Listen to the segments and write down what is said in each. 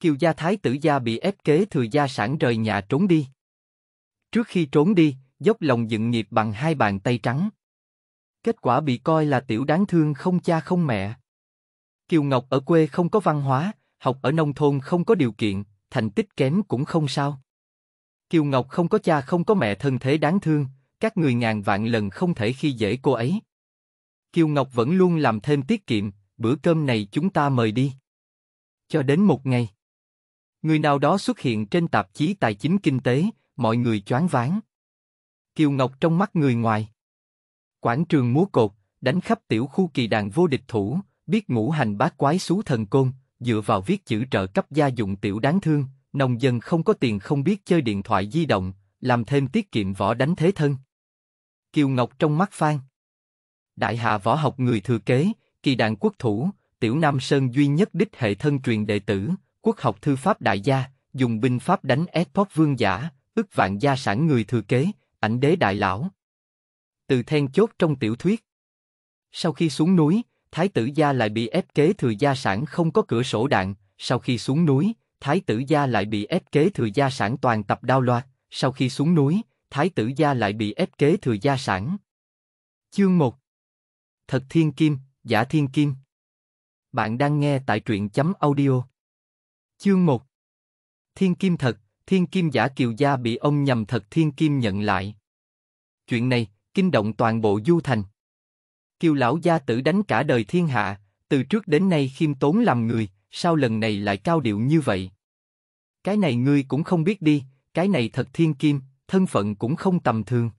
Kiều gia thái tử gia bị ép kế thừa gia sản rời nhà trốn đi. Trước khi trốn đi, dốc lòng dựng nghiệp bằng hai bàn tay trắng. Kết quả bị coi là tiểu đáng thương không cha không mẹ. Kiều Ngọc ở quê không có văn hóa, học ở nông thôn không có điều kiện, thành tích kém cũng không sao. Kiều Ngọc không có cha không có mẹ thân thế đáng thương, các người ngàn vạn lần không thể khi dễ cô ấy. Kiều Ngọc vẫn luôn làm thêm tiết kiệm, bữa cơm này chúng ta mời đi. Cho đến một ngày. Người nào đó xuất hiện trên tạp chí tài chính kinh tế, mọi người choáng váng. Kiều Ngọc trong mắt người ngoài. Quảng trường múa cột, đánh khắp tiểu khu kỳ đàn vô địch thủ, biết ngũ hành bát quái xú thần côn, dựa vào viết chữ trợ cấp gia dụng tiểu đáng thương, nông dân không có tiền không biết chơi điện thoại di động, làm thêm tiết kiệm võ đánh thế thân. Kiều Ngọc trong mắt Phan. Đại hạ võ học người thừa kế, kỳ đàn quốc thủ, tiểu Nam Sơn duy nhất đích hệ thân truyền đệ tử, quốc học thư pháp đại gia, dùng binh pháp đánh Espoch vương giả, ức vạn gia sản người thừa kế, ảnh đế đại lão. Từ then chốt trong tiểu thuyết. Sau khi xuống núi, thái tử gia lại bị ép kế thừa gia sản không có cửa sổ đạn, sau khi xuống núi, thái tử gia lại bị ép kế thừa gia sản toàn tập đao loa, sau khi xuống núi, thái tử gia lại bị ép kế thừa gia sản. Chương 1 Thật thiên kim, giả thiên kim. Bạn đang nghe tại truyện chấm audio. Chương 1 Thiên kim thật, thiên kim giả kiều gia bị ông nhầm thật thiên kim nhận lại. Chuyện này, kinh động toàn bộ du thành. Kiều lão gia tử đánh cả đời thiên hạ, từ trước đến nay khiêm tốn làm người, sao lần này lại cao điệu như vậy? Cái này ngươi cũng không biết đi, cái này thật thiên kim, thân phận cũng không tầm thường.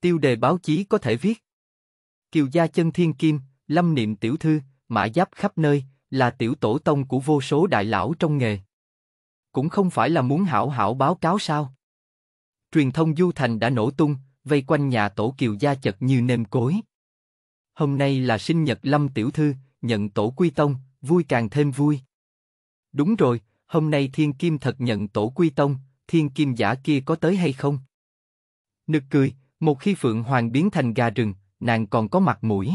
Tiêu đề báo chí có thể viết. Kiều gia chân thiên kim, lâm niệm tiểu thư, mã giáp khắp nơi, là tiểu tổ tông của vô số đại lão trong nghề. Cũng không phải là muốn hảo hảo báo cáo sao? Truyền thông Du Thành đã nổ tung, vây quanh nhà tổ kiều gia chật như nêm cối. Hôm nay là sinh nhật Lâm Tiểu Thư, nhận tổ quy tông, vui càng thêm vui. Đúng rồi, hôm nay Thiên Kim thật nhận tổ quy tông, Thiên Kim giả kia có tới hay không? Nực cười, một khi Phượng Hoàng biến thành gà rừng, nàng còn có mặt mũi.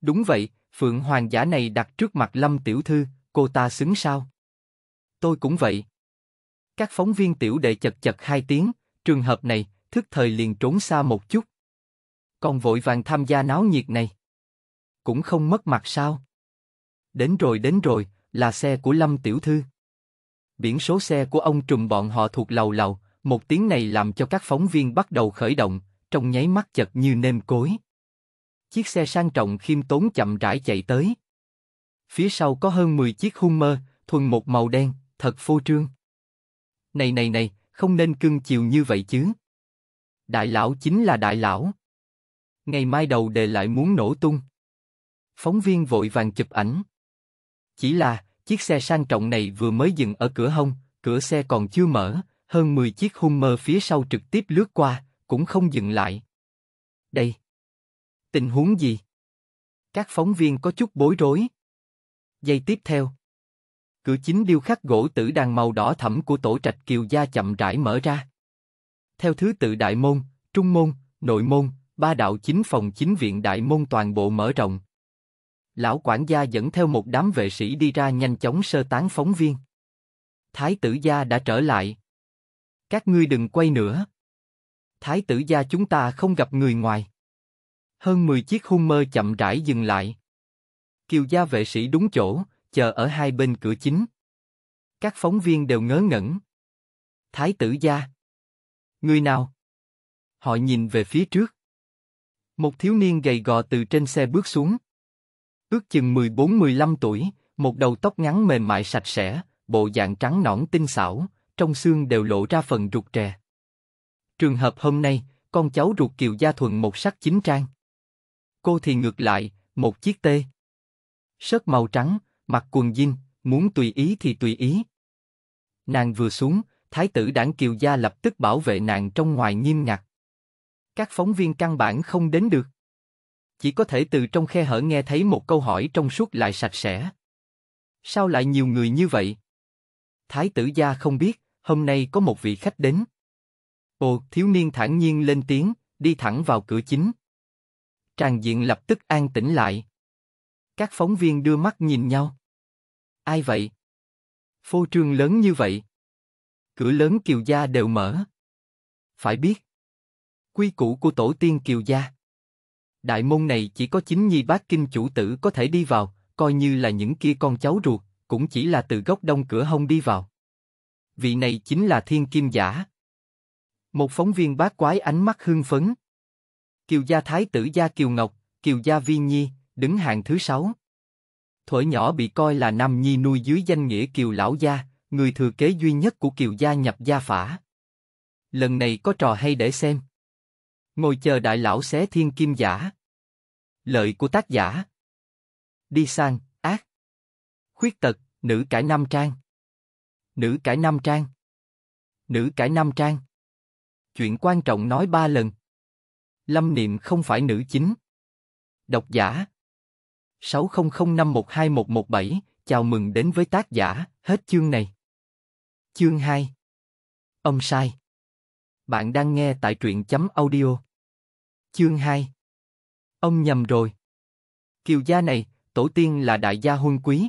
Đúng vậy, Phượng Hoàng giả này đặt trước mặt Lâm Tiểu Thư, cô ta xứng sao? Tôi cũng vậy. Các phóng viên tiểu đệ chật chật hai tiếng, trường hợp này, thức thời liền trốn xa một chút. Còn vội vàng tham gia náo nhiệt này. Cũng không mất mặt sao? Đến rồi đến rồi, là xe của Lâm Tiểu Thư. Biển số xe của ông trùm bọn họ thuộc lầu lầu, một tiếng này làm cho các phóng viên bắt đầu khởi động, trong nháy mắt chật như nêm cối chiếc xe sang trọng khiêm tốn chậm rãi chạy tới. Phía sau có hơn 10 chiếc Hummer, thuần một màu đen, thật phô trương. Này này này, không nên cưng chiều như vậy chứ. Đại lão chính là đại lão. Ngày mai đầu đề lại muốn nổ tung. Phóng viên vội vàng chụp ảnh. Chỉ là, chiếc xe sang trọng này vừa mới dừng ở cửa hông, cửa xe còn chưa mở, hơn 10 chiếc Hummer phía sau trực tiếp lướt qua, cũng không dừng lại. Đây, Tình huống gì? Các phóng viên có chút bối rối. Giây tiếp theo. Cửa chính điêu khắc gỗ tử đàn màu đỏ thẫm của tổ trạch kiều gia chậm rãi mở ra. Theo thứ tự đại môn, trung môn, nội môn, ba đạo chính phòng chính viện đại môn toàn bộ mở rộng. Lão quản gia dẫn theo một đám vệ sĩ đi ra nhanh chóng sơ tán phóng viên. Thái tử gia đã trở lại. Các ngươi đừng quay nữa. Thái tử gia chúng ta không gặp người ngoài. Hơn 10 chiếc Hummer chậm rãi dừng lại. Kiều gia vệ sĩ đúng chỗ, chờ ở hai bên cửa chính. Các phóng viên đều ngớ ngẩn. Thái tử gia. Người nào? Họ nhìn về phía trước. Một thiếu niên gầy gò từ trên xe bước xuống. Ước chừng 14-15 tuổi, một đầu tóc ngắn mềm mại sạch sẽ, bộ dạng trắng nõn tinh xảo, trong xương đều lộ ra phần ruột trè. Trường hợp hôm nay, con cháu ruột Kiều Gia Thuận một sắc chính trang cô thì ngược lại, một chiếc tê. Sớt màu trắng, mặc quần jean, muốn tùy ý thì tùy ý. Nàng vừa xuống, thái tử đảng kiều gia lập tức bảo vệ nàng trong ngoài nghiêm ngặt. Các phóng viên căn bản không đến được. Chỉ có thể từ trong khe hở nghe thấy một câu hỏi trong suốt lại sạch sẽ. Sao lại nhiều người như vậy? Thái tử gia không biết, hôm nay có một vị khách đến. Ồ, thiếu niên thản nhiên lên tiếng, đi thẳng vào cửa chính tràn diện lập tức an tĩnh lại. Các phóng viên đưa mắt nhìn nhau. Ai vậy? Phô trương lớn như vậy. Cửa lớn Kiều Gia đều mở. Phải biết. Quy củ của tổ tiên Kiều Gia. Đại môn này chỉ có chính nhi bác kinh chủ tử có thể đi vào, coi như là những kia con cháu ruột, cũng chỉ là từ góc đông cửa hông đi vào. Vị này chính là thiên kim giả. Một phóng viên bác quái ánh mắt hưng phấn. Kiều gia thái tử gia Kiều Ngọc, Kiều gia Viên Nhi, đứng hạng thứ sáu. Thuở nhỏ bị coi là nam nhi nuôi dưới danh nghĩa Kiều lão gia, người thừa kế duy nhất của Kiều gia nhập gia phả. Lần này có trò hay để xem. Ngồi chờ đại lão xé thiên kim giả. Lợi của tác giả. Đi sang, ác. Khuyết tật, nữ cải nam trang. Nữ cải nam trang. Nữ cải nam trang. Chuyện quan trọng nói ba lần. Lâm Niệm không phải nữ chính. Độc giả 6005121117, chào mừng đến với tác giả, hết chương này. Chương 2 Ông sai Bạn đang nghe tại truyện chấm audio. Chương 2 Ông nhầm rồi. Kiều gia này, tổ tiên là đại gia huân quý.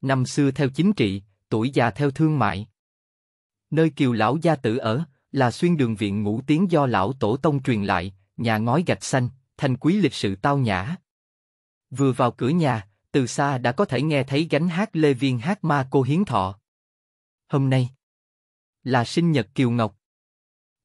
Năm xưa theo chính trị, tuổi già theo thương mại. Nơi kiều lão gia tử ở, là xuyên đường viện ngũ tiếng do lão tổ tông truyền lại, nhà ngói gạch xanh, thành quý lịch sự tao nhã. Vừa vào cửa nhà, từ xa đã có thể nghe thấy gánh hát Lê Viên hát ma cô hiến thọ. Hôm nay là sinh nhật Kiều Ngọc,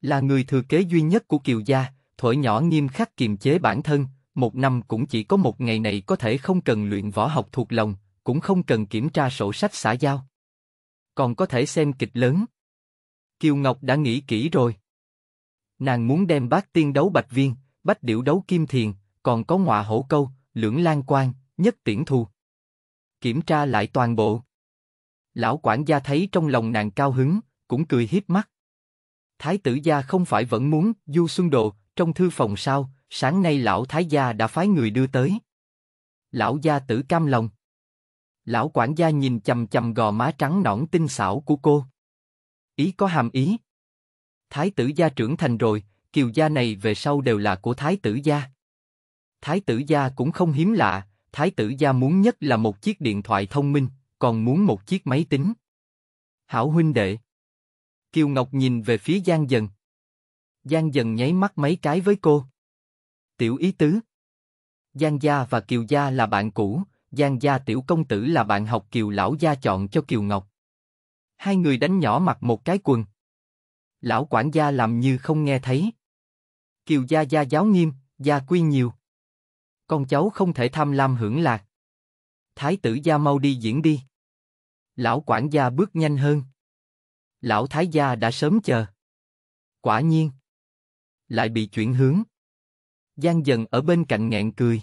là người thừa kế duy nhất của Kiều gia, thổi nhỏ nghiêm khắc kiềm chế bản thân, một năm cũng chỉ có một ngày này có thể không cần luyện võ học thuộc lòng, cũng không cần kiểm tra sổ sách xã giao. Còn có thể xem kịch lớn. Kiều Ngọc đã nghĩ kỹ rồi. Nàng muốn đem bác tiên đấu bạch viên, bách điểu đấu kim thiền, còn có ngọa hổ câu, lưỡng lan quan, nhất tiễn thù. Kiểm tra lại toàn bộ. Lão quản gia thấy trong lòng nàng cao hứng, cũng cười hiếp mắt. Thái tử gia không phải vẫn muốn du xuân độ trong thư phòng sao? Sáng nay lão thái gia đã phái người đưa tới. Lão gia tử cam lòng. Lão quản gia nhìn chầm chầm gò má trắng nõn tinh xảo của cô. Ý có hàm ý. Thái tử gia trưởng thành rồi, kiều gia này về sau đều là của thái tử gia. Thái tử gia cũng không hiếm lạ, thái tử gia muốn nhất là một chiếc điện thoại thông minh, còn muốn một chiếc máy tính. Hảo huynh đệ. Kiều Ngọc nhìn về phía Giang Dần. Giang Dần nháy mắt mấy cái với cô. Tiểu ý tứ. Giang gia và Kiều gia là bạn cũ, Giang gia tiểu công tử là bạn học Kiều lão gia chọn cho Kiều Ngọc hai người đánh nhỏ mặc một cái quần. Lão quản gia làm như không nghe thấy. Kiều gia gia giáo nghiêm, gia quy nhiều. Con cháu không thể tham lam hưởng lạc. Thái tử gia mau đi diễn đi. Lão quản gia bước nhanh hơn. Lão thái gia đã sớm chờ. Quả nhiên. Lại bị chuyển hướng. Giang dần ở bên cạnh nghẹn cười.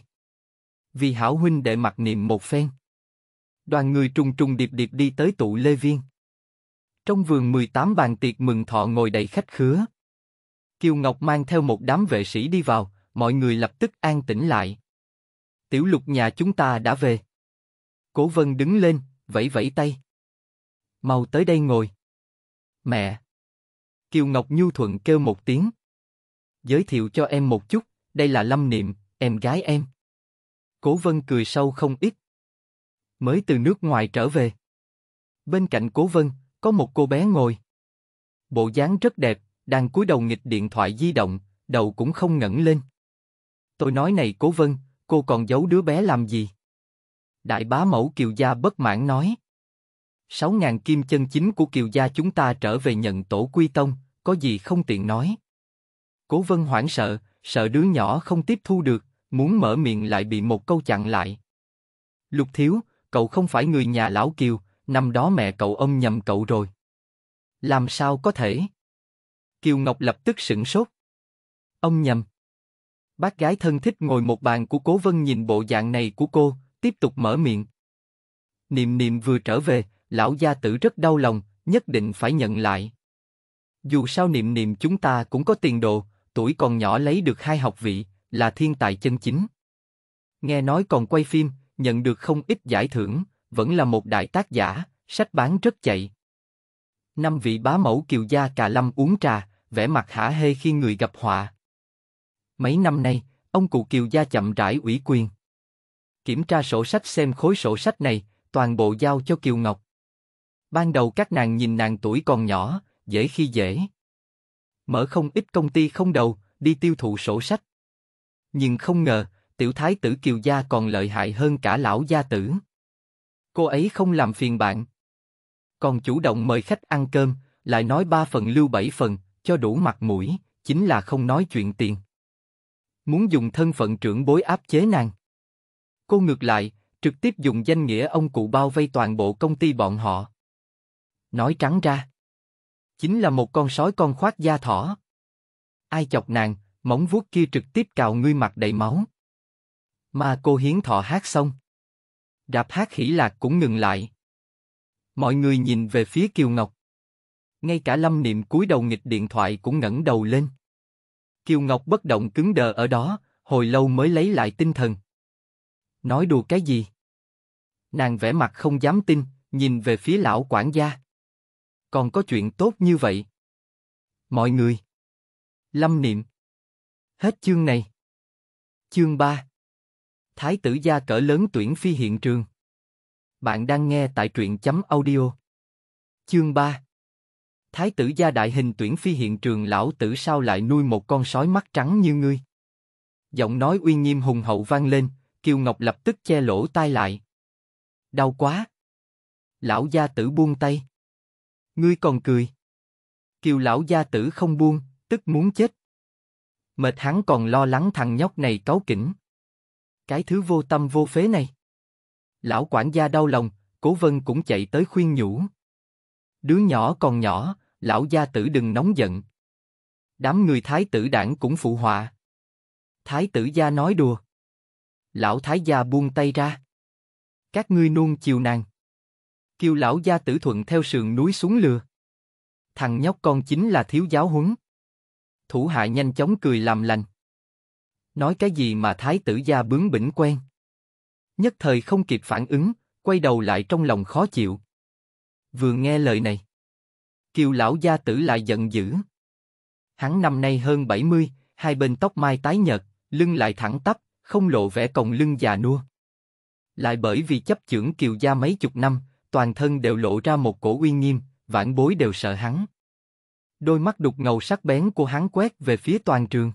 Vì hảo huynh đệ mặc niệm một phen. Đoàn người trùng trùng điệp điệp đi tới tụ lê viên. Trong vườn 18 bàn tiệc mừng thọ ngồi đầy khách khứa. Kiều Ngọc mang theo một đám vệ sĩ đi vào, mọi người lập tức an tĩnh lại. Tiểu lục nhà chúng ta đã về. Cố vân đứng lên, vẫy vẫy tay. Mau tới đây ngồi. Mẹ. Kiều Ngọc nhu thuận kêu một tiếng. Giới thiệu cho em một chút, đây là Lâm Niệm, em gái em. Cố vân cười sâu không ít. Mới từ nước ngoài trở về. Bên cạnh cố vân, có một cô bé ngồi. Bộ dáng rất đẹp, đang cúi đầu nghịch điện thoại di động, đầu cũng không ngẩng lên. Tôi nói này Cố Vân, cô còn giấu đứa bé làm gì? Đại bá mẫu Kiều Gia bất mãn nói. Sáu ngàn kim chân chính của Kiều Gia chúng ta trở về nhận tổ quy tông, có gì không tiện nói. Cố Vân hoảng sợ, sợ đứa nhỏ không tiếp thu được, muốn mở miệng lại bị một câu chặn lại. Lục Thiếu, cậu không phải người nhà lão Kiều, Năm đó mẹ cậu ông nhầm cậu rồi. Làm sao có thể? Kiều Ngọc lập tức sửng sốt. Ông nhầm. Bác gái thân thích ngồi một bàn của Cố Vân nhìn bộ dạng này của cô, tiếp tục mở miệng. Niệm niệm vừa trở về, lão gia tử rất đau lòng, nhất định phải nhận lại. Dù sao niệm niệm chúng ta cũng có tiền đồ, tuổi còn nhỏ lấy được hai học vị, là thiên tài chân chính. Nghe nói còn quay phim, nhận được không ít giải thưởng, vẫn là một đại tác giả, sách bán rất chạy. Năm vị bá mẫu kiều gia cà lâm uống trà, vẻ mặt hả hê khi người gặp họa. Mấy năm nay, ông cụ kiều gia chậm rãi ủy quyền. Kiểm tra sổ sách xem khối sổ sách này, toàn bộ giao cho Kiều Ngọc. Ban đầu các nàng nhìn nàng tuổi còn nhỏ, dễ khi dễ. Mở không ít công ty không đầu, đi tiêu thụ sổ sách. Nhưng không ngờ, tiểu thái tử Kiều Gia còn lợi hại hơn cả lão gia tử cô ấy không làm phiền bạn. Còn chủ động mời khách ăn cơm, lại nói ba phần lưu bảy phần, cho đủ mặt mũi, chính là không nói chuyện tiền. Muốn dùng thân phận trưởng bối áp chế nàng. Cô ngược lại, trực tiếp dùng danh nghĩa ông cụ bao vây toàn bộ công ty bọn họ. Nói trắng ra, chính là một con sói con khoác da thỏ. Ai chọc nàng, móng vuốt kia trực tiếp cào ngươi mặt đầy máu. Mà cô hiến thọ hát xong. Rạp hát hỷ lạc cũng ngừng lại. Mọi người nhìn về phía Kiều Ngọc. Ngay cả Lâm Niệm cúi đầu nghịch điện thoại cũng ngẩng đầu lên. Kiều Ngọc bất động cứng đờ ở đó, hồi lâu mới lấy lại tinh thần. Nói đùa cái gì? Nàng vẻ mặt không dám tin, nhìn về phía lão quản gia. Còn có chuyện tốt như vậy. Mọi người. Lâm Niệm. Hết chương này. Chương 3 Thái tử gia cỡ lớn tuyển phi hiện trường. Bạn đang nghe tại truyện chấm audio. Chương 3 Thái tử gia đại hình tuyển phi hiện trường lão tử sao lại nuôi một con sói mắt trắng như ngươi. Giọng nói uy nghiêm hùng hậu vang lên, Kiều Ngọc lập tức che lỗ tai lại. Đau quá. Lão gia tử buông tay. Ngươi còn cười. Kiều lão gia tử không buông, tức muốn chết. Mệt hắn còn lo lắng thằng nhóc này cáu kỉnh. Cái thứ vô tâm vô phế này. Lão quản gia đau lòng, Cố Vân cũng chạy tới khuyên nhủ. Đứa nhỏ còn nhỏ, lão gia tử đừng nóng giận. Đám người thái tử đảng cũng phụ họa. Thái tử gia nói đùa. Lão thái gia buông tay ra. Các ngươi nuông chiều nàng. kêu lão gia tử thuận theo sườn núi xuống lừa. Thằng nhóc con chính là thiếu giáo huấn. Thủ hạ nhanh chóng cười làm lành nói cái gì mà thái tử gia bướng bỉnh quen. Nhất thời không kịp phản ứng, quay đầu lại trong lòng khó chịu. Vừa nghe lời này, kiều lão gia tử lại giận dữ. Hắn năm nay hơn 70, hai bên tóc mai tái nhợt, lưng lại thẳng tắp, không lộ vẻ còng lưng già nua. Lại bởi vì chấp chưởng kiều gia mấy chục năm, toàn thân đều lộ ra một cổ uy nghiêm, vãn bối đều sợ hắn. Đôi mắt đục ngầu sắc bén của hắn quét về phía toàn trường.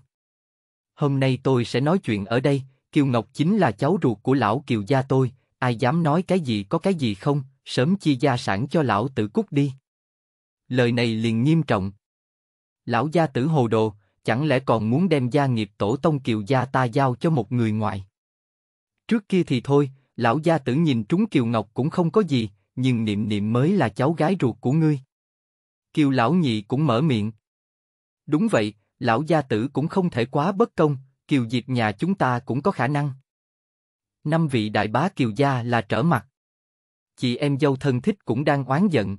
Hôm nay tôi sẽ nói chuyện ở đây, Kiều Ngọc chính là cháu ruột của lão Kiều gia tôi, ai dám nói cái gì có cái gì không, sớm chia gia sản cho lão tử cút đi. Lời này liền nghiêm trọng. Lão gia tử hồ đồ, chẳng lẽ còn muốn đem gia nghiệp tổ tông Kiều gia ta giao cho một người ngoài. Trước kia thì thôi, lão gia tử nhìn trúng Kiều Ngọc cũng không có gì, nhưng niệm niệm mới là cháu gái ruột của ngươi. Kiều lão nhị cũng mở miệng. Đúng vậy, lão gia tử cũng không thể quá bất công, kiều diệp nhà chúng ta cũng có khả năng. Năm vị đại bá kiều gia là trở mặt. Chị em dâu thân thích cũng đang oán giận.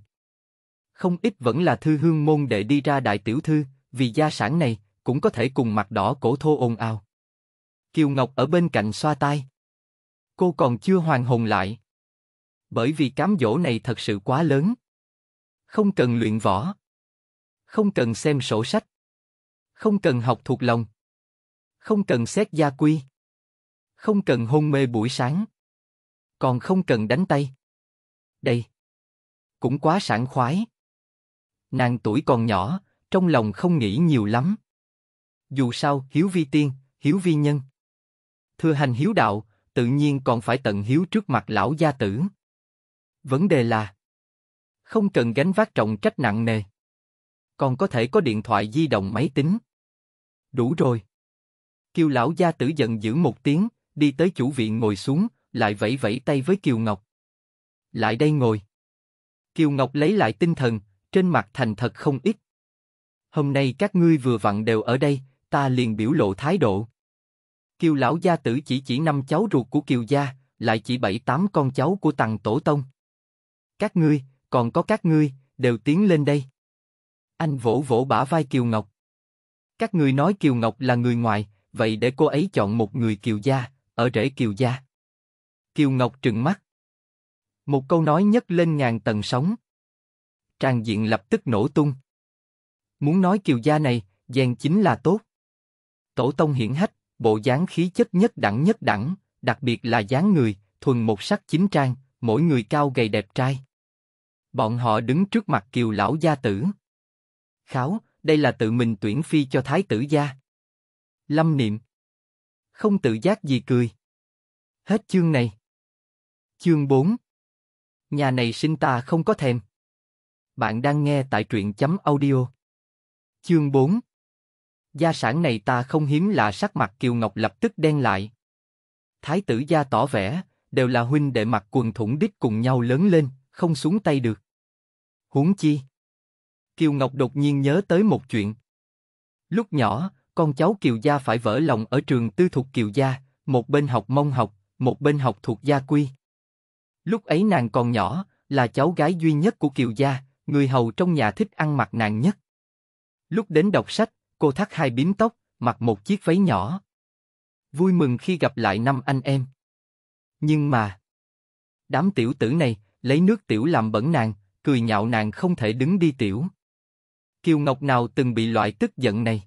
Không ít vẫn là thư hương môn đệ đi ra đại tiểu thư, vì gia sản này cũng có thể cùng mặt đỏ cổ thô ồn ào. Kiều Ngọc ở bên cạnh xoa tay. Cô còn chưa hoàn hồn lại. Bởi vì cám dỗ này thật sự quá lớn. Không cần luyện võ. Không cần xem sổ sách. Không cần học thuộc lòng. Không cần xét gia quy. Không cần hôn mê buổi sáng. Còn không cần đánh tay. Đây. Cũng quá sảng khoái. Nàng tuổi còn nhỏ, trong lòng không nghĩ nhiều lắm. Dù sao, hiếu vi tiên, hiếu vi nhân. Thừa hành hiếu đạo, tự nhiên còn phải tận hiếu trước mặt lão gia tử. Vấn đề là không cần gánh vác trọng trách nặng nề, còn có thể có điện thoại di động máy tính đủ rồi. Kiều lão gia tử giận dữ một tiếng, đi tới chủ viện ngồi xuống, lại vẫy vẫy tay với Kiều Ngọc. Lại đây ngồi. Kiều Ngọc lấy lại tinh thần, trên mặt thành thật không ít. Hôm nay các ngươi vừa vặn đều ở đây, ta liền biểu lộ thái độ. Kiều lão gia tử chỉ chỉ năm cháu ruột của Kiều gia, lại chỉ bảy tám con cháu của tầng tổ tông. Các ngươi, còn có các ngươi, đều tiến lên đây. Anh vỗ vỗ bả vai Kiều Ngọc. Các người nói Kiều Ngọc là người ngoài, vậy để cô ấy chọn một người Kiều gia, ở rễ Kiều gia. Kiều Ngọc trừng mắt. Một câu nói nhấc lên ngàn tầng sóng. trang diện lập tức nổ tung. Muốn nói Kiều gia này, dèn chính là tốt. Tổ tông hiển hách, bộ dáng khí chất nhất đẳng nhất đẳng, đặc biệt là dáng người, thuần một sắc chính trang, mỗi người cao gầy đẹp trai. Bọn họ đứng trước mặt Kiều lão gia tử. Kháo, đây là tự mình tuyển phi cho thái tử gia. Lâm niệm. Không tự giác gì cười. Hết chương này. Chương 4. Nhà này sinh ta không có thèm. Bạn đang nghe tại truyện chấm audio. Chương 4. Gia sản này ta không hiếm là sắc mặt Kiều Ngọc lập tức đen lại. Thái tử gia tỏ vẻ, đều là huynh đệ mặc quần thủng đích cùng nhau lớn lên, không xuống tay được. Huống chi Kiều Ngọc đột nhiên nhớ tới một chuyện. Lúc nhỏ, con cháu Kiều gia phải vỡ lòng ở trường tư thuộc Kiều gia, một bên học mông học, một bên học thuộc gia quy. Lúc ấy nàng còn nhỏ, là cháu gái duy nhất của Kiều gia, người hầu trong nhà thích ăn mặc nàng nhất. Lúc đến đọc sách, cô thắt hai bím tóc, mặc một chiếc váy nhỏ. Vui mừng khi gặp lại năm anh em. Nhưng mà, đám tiểu tử này lấy nước tiểu làm bẩn nàng, cười nhạo nàng không thể đứng đi tiểu kiều ngọc nào từng bị loại tức giận này.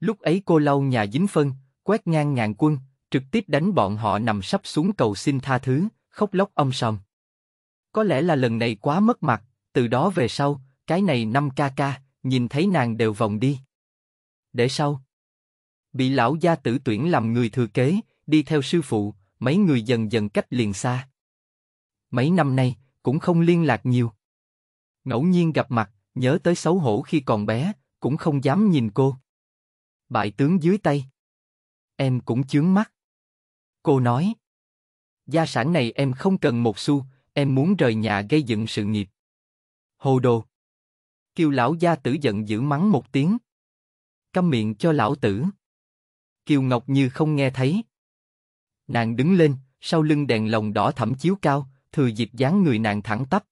Lúc ấy cô lau nhà dính phân, quét ngang ngàn quân, trực tiếp đánh bọn họ nằm sắp xuống cầu xin tha thứ, khóc lóc âm sòm. Có lẽ là lần này quá mất mặt, từ đó về sau, cái này năm ca ca, nhìn thấy nàng đều vòng đi. Để sau, bị lão gia tử tuyển làm người thừa kế, đi theo sư phụ, mấy người dần dần cách liền xa. Mấy năm nay, cũng không liên lạc nhiều. Ngẫu nhiên gặp mặt, nhớ tới xấu hổ khi còn bé, cũng không dám nhìn cô. Bại tướng dưới tay. Em cũng chướng mắt. Cô nói. Gia sản này em không cần một xu, em muốn rời nhà gây dựng sự nghiệp. Hồ đồ. Kiều lão gia tử giận dữ mắng một tiếng. Câm miệng cho lão tử. Kiều Ngọc như không nghe thấy. Nàng đứng lên, sau lưng đèn lồng đỏ thẫm chiếu cao, thừa dịp dáng người nàng thẳng tắp.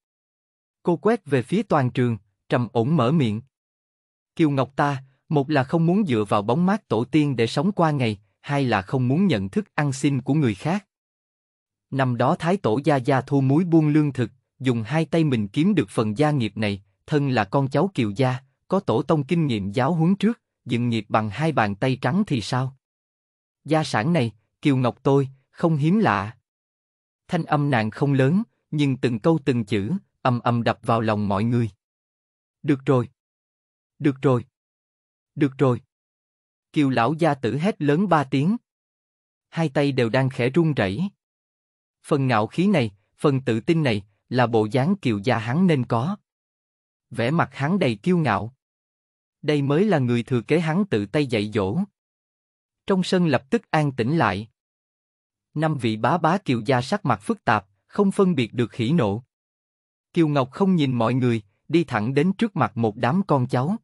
Cô quét về phía toàn trường, trầm ổn mở miệng. Kiều Ngọc ta, một là không muốn dựa vào bóng mát tổ tiên để sống qua ngày, hai là không muốn nhận thức ăn xin của người khác. Năm đó Thái Tổ Gia Gia thu muối buôn lương thực, dùng hai tay mình kiếm được phần gia nghiệp này, thân là con cháu Kiều Gia, có tổ tông kinh nghiệm giáo huấn trước, dựng nghiệp bằng hai bàn tay trắng thì sao? Gia sản này, Kiều Ngọc tôi, không hiếm lạ. Thanh âm nàng không lớn, nhưng từng câu từng chữ, âm âm đập vào lòng mọi người. Được rồi. Được rồi. Được rồi. Kiều lão gia tử hét lớn ba tiếng. Hai tay đều đang khẽ run rẩy. Phần ngạo khí này, phần tự tin này, là bộ dáng kiều gia hắn nên có. Vẻ mặt hắn đầy kiêu ngạo. Đây mới là người thừa kế hắn tự tay dạy dỗ. Trong sân lập tức an tĩnh lại. Năm vị bá bá kiều gia sắc mặt phức tạp, không phân biệt được hỉ nộ. Kiều Ngọc không nhìn mọi người, đi thẳng đến trước mặt một đám con cháu.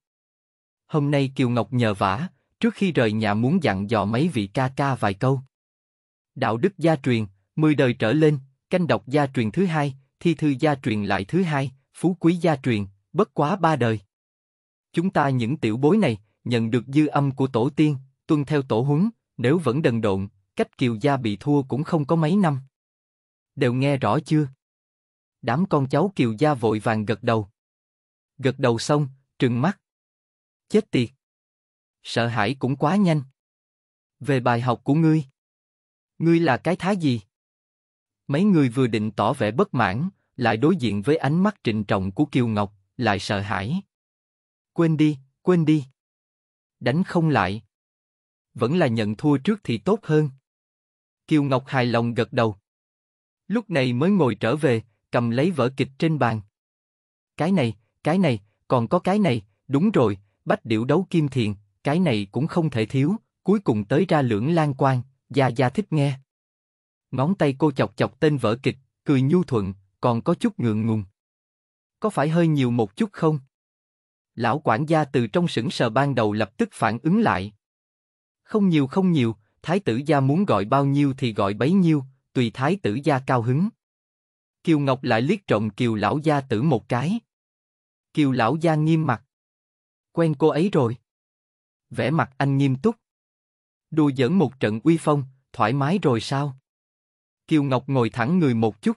Hôm nay Kiều Ngọc nhờ vả, trước khi rời nhà muốn dặn dò mấy vị ca ca vài câu. Đạo đức gia truyền, mười đời trở lên, canh độc gia truyền thứ hai, thi thư gia truyền lại thứ hai, phú quý gia truyền, bất quá ba đời. Chúng ta những tiểu bối này, nhận được dư âm của tổ tiên, tuân theo tổ huấn, nếu vẫn đần độn, cách kiều gia bị thua cũng không có mấy năm. Đều nghe rõ chưa? Đám con cháu kiều gia vội vàng gật đầu gật đầu xong, trừng mắt. Chết tiệt. Sợ hãi cũng quá nhanh. Về bài học của ngươi. Ngươi là cái thái gì? Mấy người vừa định tỏ vẻ bất mãn, lại đối diện với ánh mắt trịnh trọng của Kiều Ngọc, lại sợ hãi. Quên đi, quên đi. Đánh không lại. Vẫn là nhận thua trước thì tốt hơn. Kiều Ngọc hài lòng gật đầu. Lúc này mới ngồi trở về, cầm lấy vở kịch trên bàn. Cái này, cái này, còn có cái này, đúng rồi, bách điểu đấu kim thiền, cái này cũng không thể thiếu, cuối cùng tới ra lưỡng lan quan, gia gia thích nghe. Ngón tay cô chọc chọc tên vở kịch, cười nhu thuận, còn có chút ngượng ngùng. Có phải hơi nhiều một chút không? Lão quản gia từ trong sững sờ ban đầu lập tức phản ứng lại. Không nhiều không nhiều, thái tử gia muốn gọi bao nhiêu thì gọi bấy nhiêu, tùy thái tử gia cao hứng. Kiều Ngọc lại liếc trộm Kiều lão gia tử một cái. Kiều lão gia nghiêm mặt. Quen cô ấy rồi. Vẻ mặt anh nghiêm túc. Đùa giỡn một trận uy phong, thoải mái rồi sao? Kiều Ngọc ngồi thẳng người một chút.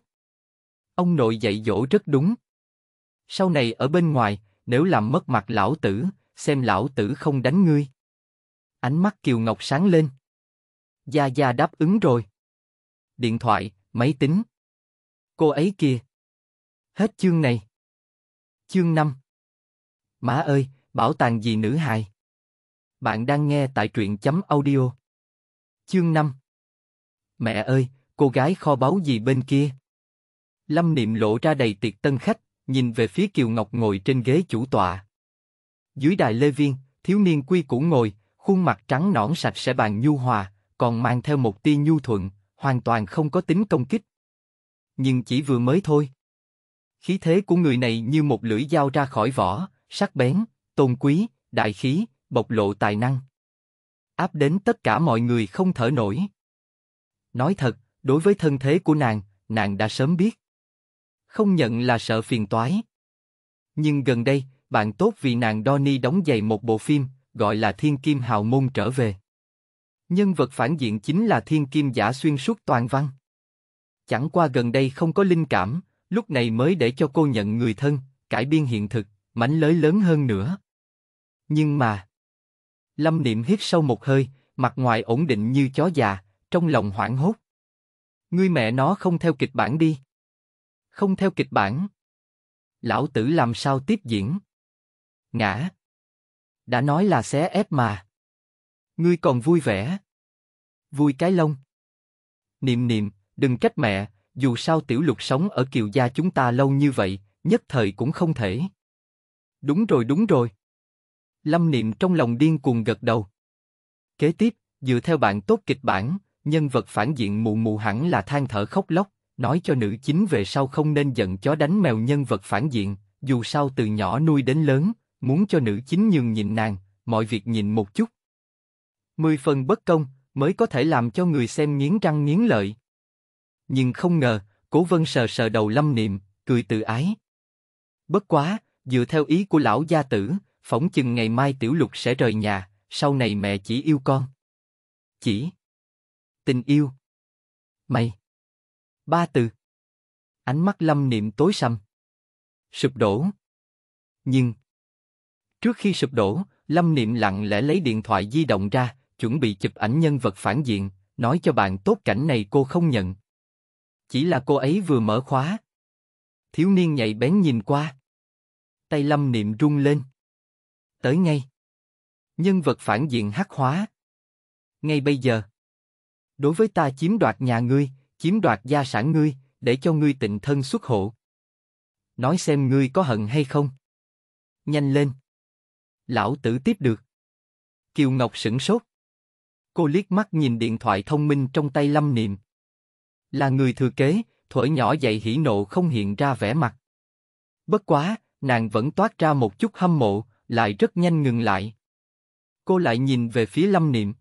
Ông nội dạy dỗ rất đúng. Sau này ở bên ngoài, nếu làm mất mặt lão tử, xem lão tử không đánh ngươi. Ánh mắt Kiều Ngọc sáng lên. Gia Gia đáp ứng rồi. Điện thoại, máy tính. Cô ấy kia. Hết chương này. Chương 5 Má ơi, bảo tàng gì nữ hài? Bạn đang nghe tại truyện chấm audio. Chương 5 Mẹ ơi, cô gái kho báu gì bên kia? Lâm Niệm lộ ra đầy tiệc tân khách, nhìn về phía Kiều Ngọc ngồi trên ghế chủ tọa. Dưới đài lê viên, thiếu niên quy củ ngồi, khuôn mặt trắng nõn sạch sẽ bàn nhu hòa, còn mang theo một tia nhu thuận, hoàn toàn không có tính công kích. Nhưng chỉ vừa mới thôi. Khí thế của người này như một lưỡi dao ra khỏi vỏ, sắc bén, tôn quý, đại khí, bộc lộ tài năng. Áp đến tất cả mọi người không thở nổi. Nói thật, đối với thân thế của nàng, nàng đã sớm biết. Không nhận là sợ phiền toái. Nhưng gần đây, bạn tốt vì nàng Donny đóng giày một bộ phim, gọi là Thiên Kim Hào Môn trở về. Nhân vật phản diện chính là Thiên Kim giả xuyên suốt toàn văn. Chẳng qua gần đây không có linh cảm, lúc này mới để cho cô nhận người thân, cải biên hiện thực, mảnh lới lớn hơn nữa. Nhưng mà... Lâm Niệm hít sâu một hơi, mặt ngoài ổn định như chó già, trong lòng hoảng hốt. Ngươi mẹ nó không theo kịch bản đi. Không theo kịch bản. Lão tử làm sao tiếp diễn? Ngã. Đã nói là xé ép mà. Ngươi còn vui vẻ. Vui cái lông. Niệm niệm, đừng trách mẹ, dù sao tiểu lục sống ở kiều gia chúng ta lâu như vậy, nhất thời cũng không thể. Đúng rồi đúng rồi. Lâm Niệm trong lòng điên cuồng gật đầu. Kế tiếp, dựa theo bạn tốt kịch bản, nhân vật phản diện mù mù hẳn là than thở khóc lóc, nói cho nữ chính về sau không nên giận chó đánh mèo nhân vật phản diện, dù sao từ nhỏ nuôi đến lớn, muốn cho nữ chính nhường nhịn nàng, mọi việc nhịn một chút. Mười phần bất công mới có thể làm cho người xem nghiến răng nghiến lợi nhưng không ngờ, Cố Vân sờ sờ đầu Lâm Niệm, cười tự ái. Bất quá, dựa theo ý của lão gia tử, phỏng chừng ngày mai Tiểu Lục sẽ rời nhà, sau này mẹ chỉ yêu con. Chỉ tình yêu. Mày. Ba từ. Ánh mắt Lâm Niệm tối sầm. Sụp đổ. Nhưng trước khi sụp đổ, Lâm Niệm lặng lẽ lấy điện thoại di động ra, chuẩn bị chụp ảnh nhân vật phản diện, nói cho bạn tốt cảnh này cô không nhận. Chỉ là cô ấy vừa mở khóa. Thiếu niên nhạy bén nhìn qua. Tay lâm niệm rung lên. Tới ngay. Nhân vật phản diện hắc hóa. Ngay bây giờ. Đối với ta chiếm đoạt nhà ngươi, chiếm đoạt gia sản ngươi, để cho ngươi tịnh thân xuất hộ. Nói xem ngươi có hận hay không. Nhanh lên. Lão tử tiếp được. Kiều Ngọc sững sốt. Cô liếc mắt nhìn điện thoại thông minh trong tay Lâm Niệm là người thừa kế, thổi nhỏ dậy hỉ nộ không hiện ra vẻ mặt. Bất quá, nàng vẫn toát ra một chút hâm mộ, lại rất nhanh ngừng lại. Cô lại nhìn về phía Lâm Niệm.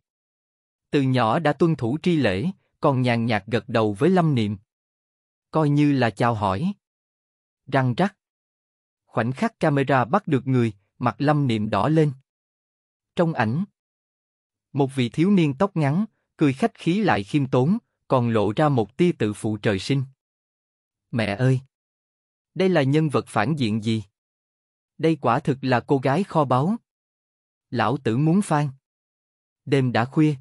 Từ nhỏ đã tuân thủ tri lễ, còn nhàn nhạt gật đầu với Lâm Niệm. Coi như là chào hỏi. Răng rắc. Khoảnh khắc camera bắt được người, mặt Lâm Niệm đỏ lên. Trong ảnh, một vị thiếu niên tóc ngắn, cười khách khí lại khiêm tốn, còn lộ ra một tia tự phụ trời sinh. Mẹ ơi! Đây là nhân vật phản diện gì? Đây quả thực là cô gái kho báu. Lão tử muốn phan. Đêm đã khuya.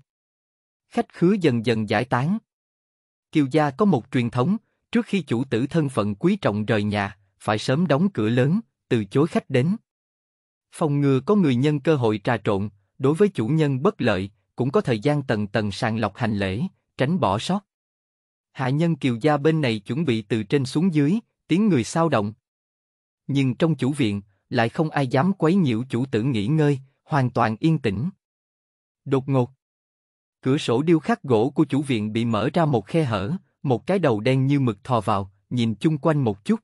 Khách khứa dần dần giải tán. Kiều gia có một truyền thống, trước khi chủ tử thân phận quý trọng rời nhà, phải sớm đóng cửa lớn, từ chối khách đến. Phòng ngừa có người nhân cơ hội trà trộn, đối với chủ nhân bất lợi, cũng có thời gian tầng tầng sàng lọc hành lễ, tránh bỏ sót. Hạ nhân kiều gia bên này chuẩn bị từ trên xuống dưới, tiếng người sao động. Nhưng trong chủ viện, lại không ai dám quấy nhiễu chủ tử nghỉ ngơi, hoàn toàn yên tĩnh. Đột ngột, cửa sổ điêu khắc gỗ của chủ viện bị mở ra một khe hở, một cái đầu đen như mực thò vào, nhìn chung quanh một chút.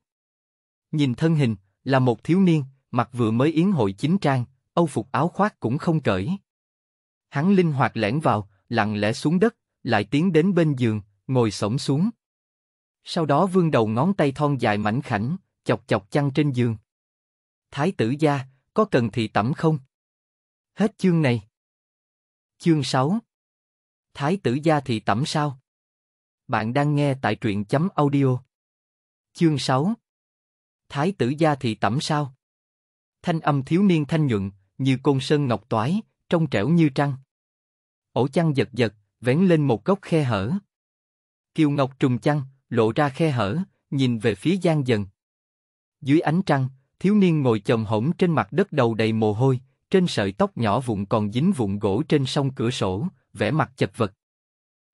Nhìn thân hình, là một thiếu niên, mặt vừa mới yến hội chính trang, âu phục áo khoác cũng không cởi. Hắn linh hoạt lẻn vào, lặng lẽ xuống đất, lại tiến đến bên giường, ngồi sổng xuống. Sau đó vươn đầu ngón tay thon dài mảnh khảnh, chọc chọc chăn trên giường. Thái tử gia, có cần thị tẩm không? Hết chương này. Chương 6 Thái tử gia thị tẩm sao? Bạn đang nghe tại truyện chấm audio. Chương 6 Thái tử gia thị tẩm sao? Thanh âm thiếu niên thanh nhuận, như côn sơn ngọc toái, trong trẻo như trăng. Ổ chăn giật giật, vén lên một góc khe hở. Kiều Ngọc trùng chăn, lộ ra khe hở, nhìn về phía gian dần. Dưới ánh trăng, thiếu niên ngồi chồng hổm trên mặt đất đầu đầy mồ hôi, trên sợi tóc nhỏ vụn còn dính vụn gỗ trên sông cửa sổ, vẻ mặt chật vật.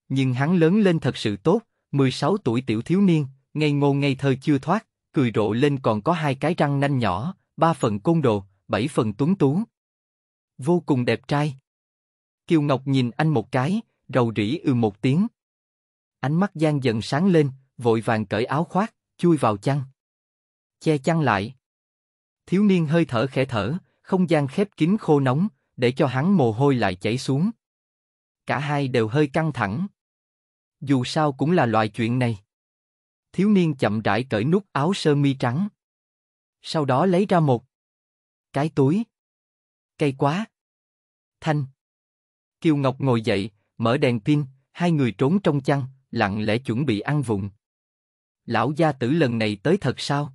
Nhưng hắn lớn lên thật sự tốt, 16 tuổi tiểu thiếu niên, ngây ngô ngây thơ chưa thoát, cười rộ lên còn có hai cái răng nanh nhỏ, ba phần côn đồ, bảy phần tuấn tú. Vô cùng đẹp trai. Kiều Ngọc nhìn anh một cái, rầu rĩ ư một tiếng. Ánh mắt Giang dần sáng lên, vội vàng cởi áo khoác, chui vào chăn. Che chăn lại. Thiếu niên hơi thở khẽ thở, không gian khép kín khô nóng, để cho hắn mồ hôi lại chảy xuống. Cả hai đều hơi căng thẳng. Dù sao cũng là loại chuyện này. Thiếu niên chậm rãi cởi nút áo sơ mi trắng. Sau đó lấy ra một cái túi. Cây quá. Thanh. Kiều Ngọc ngồi dậy, mở đèn pin, hai người trốn trong chăn, lặng lẽ chuẩn bị ăn vụng. Lão gia tử lần này tới thật sao?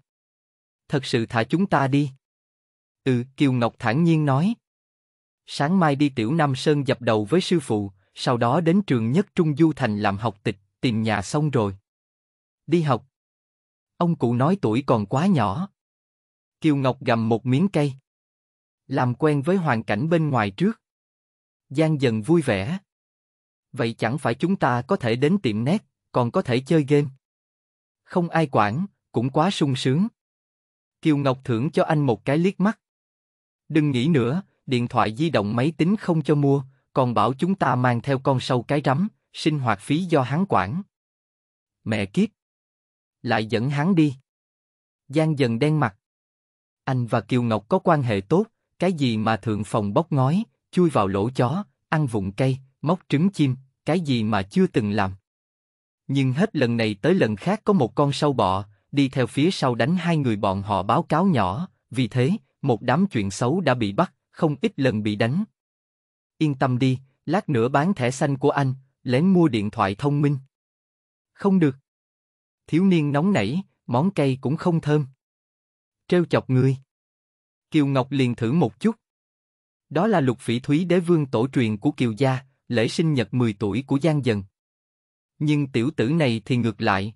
Thật sự thả chúng ta đi. Ừ, Kiều Ngọc thản nhiên nói. Sáng mai đi Tiểu Nam Sơn dập đầu với sư phụ, sau đó đến trường nhất Trung Du Thành làm học tịch, tìm nhà xong rồi. Đi học. Ông cụ nói tuổi còn quá nhỏ. Kiều Ngọc gầm một miếng cây. Làm quen với hoàn cảnh bên ngoài trước. Giang dần vui vẻ. Vậy chẳng phải chúng ta có thể đến tiệm nét, còn có thể chơi game. Không ai quản, cũng quá sung sướng. Kiều Ngọc thưởng cho anh một cái liếc mắt. Đừng nghĩ nữa, điện thoại di động máy tính không cho mua, còn bảo chúng ta mang theo con sâu cái rắm, sinh hoạt phí do hắn quản. Mẹ kiếp! Lại dẫn hắn đi. Giang dần đen mặt. Anh và Kiều Ngọc có quan hệ tốt, cái gì mà thượng phòng bóc ngói, chui vào lỗ chó, ăn vụng cây, móc trứng chim, cái gì mà chưa từng làm. Nhưng hết lần này tới lần khác có một con sâu bọ, đi theo phía sau đánh hai người bọn họ báo cáo nhỏ, vì thế, một đám chuyện xấu đã bị bắt, không ít lần bị đánh. Yên tâm đi, lát nữa bán thẻ xanh của anh, lén mua điện thoại thông minh. Không được. Thiếu niên nóng nảy, món cây cũng không thơm. Trêu chọc người. Kiều Ngọc liền thử một chút. Đó là lục phỉ thúy đế vương tổ truyền của Kiều Gia, lễ sinh nhật 10 tuổi của Giang Dần. Nhưng tiểu tử này thì ngược lại.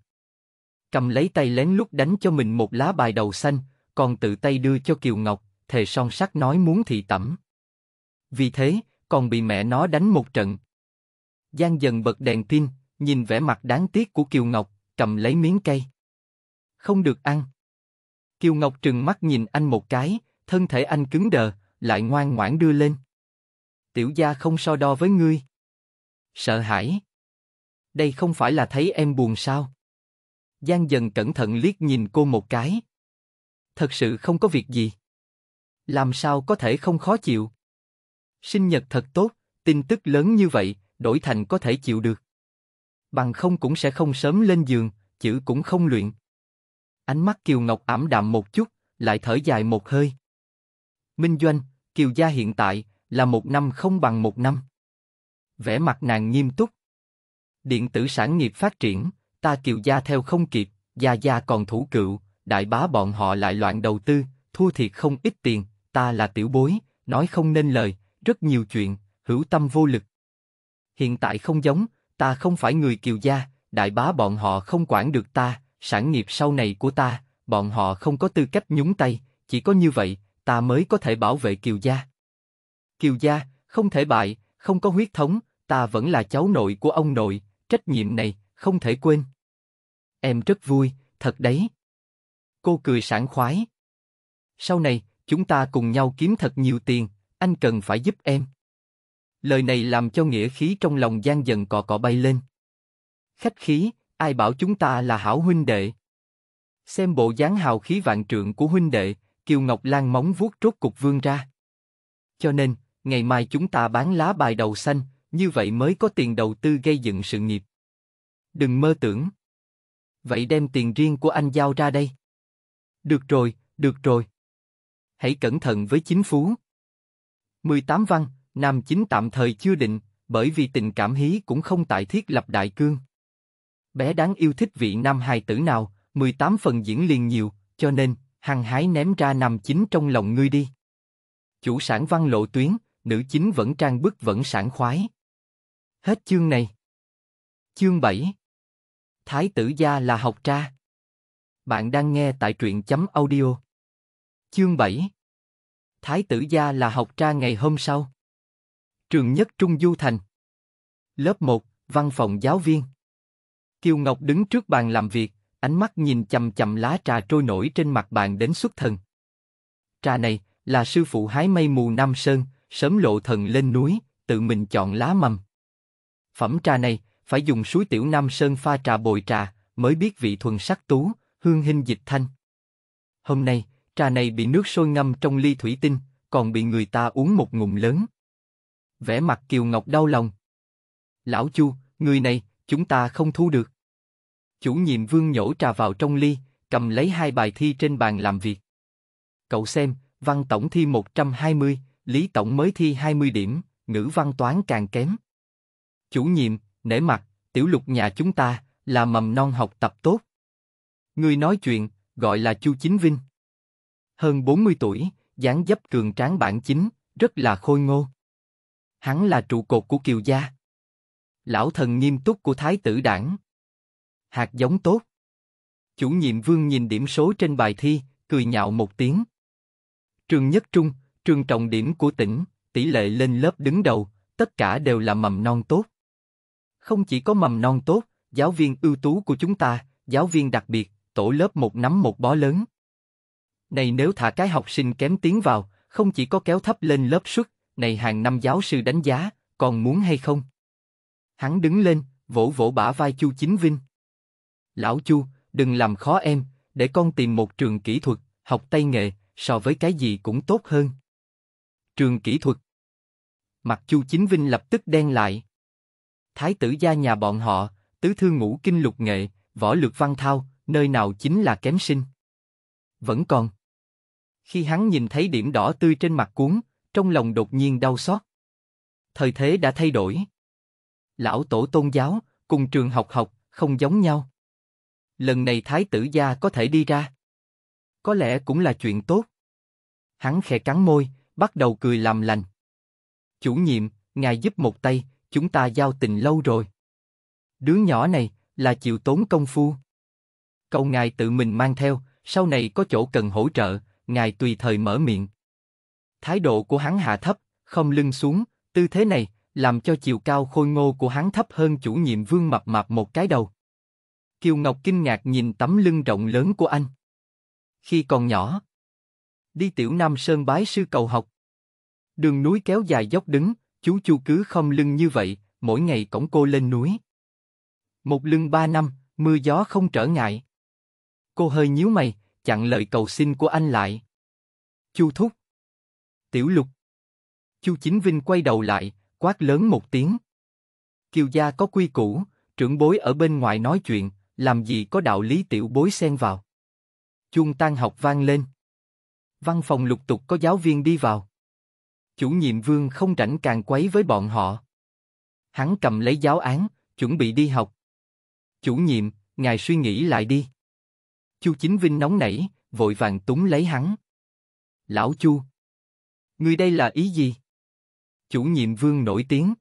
Cầm lấy tay lén lút đánh cho mình một lá bài đầu xanh, còn tự tay đưa cho Kiều Ngọc, thề son sắt nói muốn thị tẩm. Vì thế, còn bị mẹ nó đánh một trận. Giang Dần bật đèn pin, nhìn vẻ mặt đáng tiếc của Kiều Ngọc, cầm lấy miếng cây. Không được ăn. Kiều Ngọc trừng mắt nhìn anh một cái, thân thể anh cứng đờ, lại ngoan ngoãn đưa lên tiểu gia không so đo với ngươi. Sợ hãi. Đây không phải là thấy em buồn sao? Giang dần cẩn thận liếc nhìn cô một cái. Thật sự không có việc gì. Làm sao có thể không khó chịu? Sinh nhật thật tốt, tin tức lớn như vậy, đổi thành có thể chịu được. Bằng không cũng sẽ không sớm lên giường, chữ cũng không luyện. Ánh mắt Kiều Ngọc ảm đạm một chút, lại thở dài một hơi. Minh Doanh, Kiều gia hiện tại, là một năm không bằng một năm. Vẻ mặt nàng nghiêm túc. Điện tử sản nghiệp phát triển, ta kiều gia theo không kịp, gia gia còn thủ cựu, đại bá bọn họ lại loạn đầu tư, thua thiệt không ít tiền, ta là tiểu bối, nói không nên lời, rất nhiều chuyện, hữu tâm vô lực. Hiện tại không giống, ta không phải người kiều gia, đại bá bọn họ không quản được ta, sản nghiệp sau này của ta, bọn họ không có tư cách nhúng tay, chỉ có như vậy, ta mới có thể bảo vệ kiều gia. Kiều gia, không thể bại, không có huyết thống, ta vẫn là cháu nội của ông nội, trách nhiệm này, không thể quên. Em rất vui, thật đấy. Cô cười sảng khoái. Sau này, chúng ta cùng nhau kiếm thật nhiều tiền, anh cần phải giúp em. Lời này làm cho nghĩa khí trong lòng gian dần cọ cọ bay lên. Khách khí, ai bảo chúng ta là hảo huynh đệ. Xem bộ dáng hào khí vạn trượng của huynh đệ, Kiều Ngọc Lan móng vuốt rốt cục vương ra. Cho nên, ngày mai chúng ta bán lá bài đầu xanh, như vậy mới có tiền đầu tư gây dựng sự nghiệp. Đừng mơ tưởng. Vậy đem tiền riêng của anh giao ra đây. Được rồi, được rồi. Hãy cẩn thận với chính phú. 18 văn, Nam chính tạm thời chưa định, bởi vì tình cảm hí cũng không tại thiết lập đại cương. Bé đáng yêu thích vị nam hài tử nào, 18 phần diễn liền nhiều, cho nên, hăng hái ném ra Nam chính trong lòng ngươi đi. Chủ sản văn lộ tuyến, nữ chính vẫn trang bức vẫn sảng khoái. Hết chương này. Chương 7 Thái tử gia là học tra. Bạn đang nghe tại truyện chấm audio. Chương 7 Thái tử gia là học tra ngày hôm sau. Trường nhất Trung Du Thành Lớp 1, văn phòng giáo viên Kiều Ngọc đứng trước bàn làm việc, ánh mắt nhìn chầm chầm lá trà trôi nổi trên mặt bàn đến xuất thần. Trà này là sư phụ hái mây mù Nam Sơn, sớm lộ thần lên núi, tự mình chọn lá mầm. Phẩm trà này, phải dùng suối tiểu Nam Sơn pha trà bồi trà, mới biết vị thuần sắc tú, hương hình dịch thanh. Hôm nay, trà này bị nước sôi ngâm trong ly thủy tinh, còn bị người ta uống một ngụm lớn. Vẻ mặt Kiều Ngọc đau lòng. Lão Chu, người này, chúng ta không thu được. Chủ nhiệm vương nhổ trà vào trong ly, cầm lấy hai bài thi trên bàn làm việc. Cậu xem, văn tổng thi 120, Lý Tổng mới thi 20 điểm, ngữ văn toán càng kém. Chủ nhiệm, nể mặt, tiểu lục nhà chúng ta, là mầm non học tập tốt. Người nói chuyện, gọi là Chu Chính Vinh. Hơn 40 tuổi, dáng dấp cường tráng bản chính, rất là khôi ngô. Hắn là trụ cột của Kiều gia. Lão thần nghiêm túc của Thái tử đảng. Hạt giống tốt. Chủ nhiệm Vương nhìn điểm số trên bài thi, cười nhạo một tiếng. Trường nhất trung, trường trọng điểm của tỉnh, tỷ lệ lên lớp đứng đầu, tất cả đều là mầm non tốt. Không chỉ có mầm non tốt, giáo viên ưu tú của chúng ta, giáo viên đặc biệt, tổ lớp một nắm một bó lớn. Này nếu thả cái học sinh kém tiếng vào, không chỉ có kéo thấp lên lớp suất, này hàng năm giáo sư đánh giá, còn muốn hay không? Hắn đứng lên, vỗ vỗ bả vai Chu Chính Vinh. Lão Chu, đừng làm khó em, để con tìm một trường kỹ thuật, học tay nghề, so với cái gì cũng tốt hơn trường kỹ thuật. Mặt Chu Chính Vinh lập tức đen lại. Thái tử gia nhà bọn họ, tứ thư ngũ kinh lục nghệ, võ lược văn thao, nơi nào chính là kém sinh. Vẫn còn. Khi hắn nhìn thấy điểm đỏ tươi trên mặt cuốn, trong lòng đột nhiên đau xót. Thời thế đã thay đổi. Lão tổ tôn giáo, cùng trường học học, không giống nhau. Lần này thái tử gia có thể đi ra. Có lẽ cũng là chuyện tốt. Hắn khẽ cắn môi, bắt đầu cười làm lành. Chủ nhiệm, ngài giúp một tay, chúng ta giao tình lâu rồi. Đứa nhỏ này là chịu tốn công phu. Cầu ngài tự mình mang theo, sau này có chỗ cần hỗ trợ, ngài tùy thời mở miệng. Thái độ của hắn hạ thấp, không lưng xuống, tư thế này làm cho chiều cao khôi ngô của hắn thấp hơn chủ nhiệm vương mập mạp một cái đầu. Kiều Ngọc kinh ngạc nhìn tấm lưng rộng lớn của anh. Khi còn nhỏ, đi tiểu Nam Sơn bái sư cầu học. Đường núi kéo dài dốc đứng, chú chu cứ không lưng như vậy, mỗi ngày cổng cô lên núi. Một lưng ba năm, mưa gió không trở ngại. Cô hơi nhíu mày, chặn lời cầu xin của anh lại. Chu thúc. Tiểu lục. Chu Chính Vinh quay đầu lại, quát lớn một tiếng. Kiều gia có quy củ, trưởng bối ở bên ngoài nói chuyện, làm gì có đạo lý tiểu bối xen vào. Chuông tan học vang lên. Văn phòng lục tục có giáo viên đi vào. Chủ nhiệm vương không rảnh càng quấy với bọn họ. Hắn cầm lấy giáo án, chuẩn bị đi học. Chủ nhiệm, ngài suy nghĩ lại đi. Chu Chính Vinh nóng nảy, vội vàng túng lấy hắn. Lão Chu, người đây là ý gì? Chủ nhiệm vương nổi tiếng.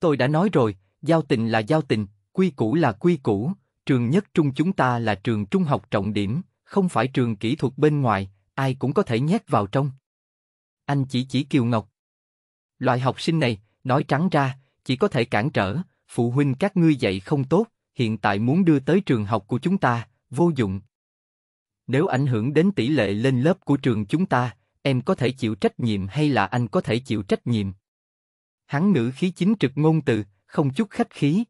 Tôi đã nói rồi, giao tình là giao tình, quy củ là quy củ, trường nhất trung chúng ta là trường trung học trọng điểm, không phải trường kỹ thuật bên ngoài, ai cũng có thể nhét vào trong. Anh chỉ chỉ Kiều Ngọc. Loại học sinh này, nói trắng ra, chỉ có thể cản trở, phụ huynh các ngươi dạy không tốt, hiện tại muốn đưa tới trường học của chúng ta, vô dụng. Nếu ảnh hưởng đến tỷ lệ lên lớp của trường chúng ta, em có thể chịu trách nhiệm hay là anh có thể chịu trách nhiệm? Hắn ngữ khí chính trực ngôn từ, không chút khách khí.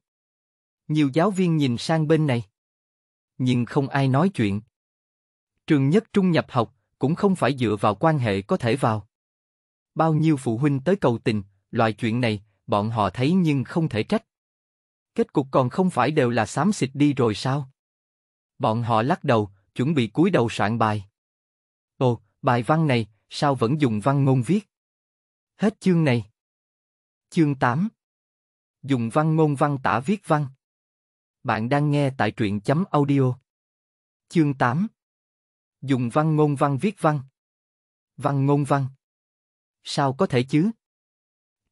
Nhiều giáo viên nhìn sang bên này. Nhưng không ai nói chuyện. Trường nhất trung nhập học, cũng không phải dựa vào quan hệ có thể vào. Bao nhiêu phụ huynh tới cầu tình, loại chuyện này, bọn họ thấy nhưng không thể trách. Kết cục còn không phải đều là xám xịt đi rồi sao? Bọn họ lắc đầu, chuẩn bị cúi đầu soạn bài. Ồ, bài văn này, sao vẫn dùng văn ngôn viết? Hết chương này. Chương 8 Dùng văn ngôn văn tả viết văn. Bạn đang nghe tại truyện chấm audio. Chương 8 Dùng văn ngôn văn viết văn. Văn ngôn văn. Sao có thể chứ?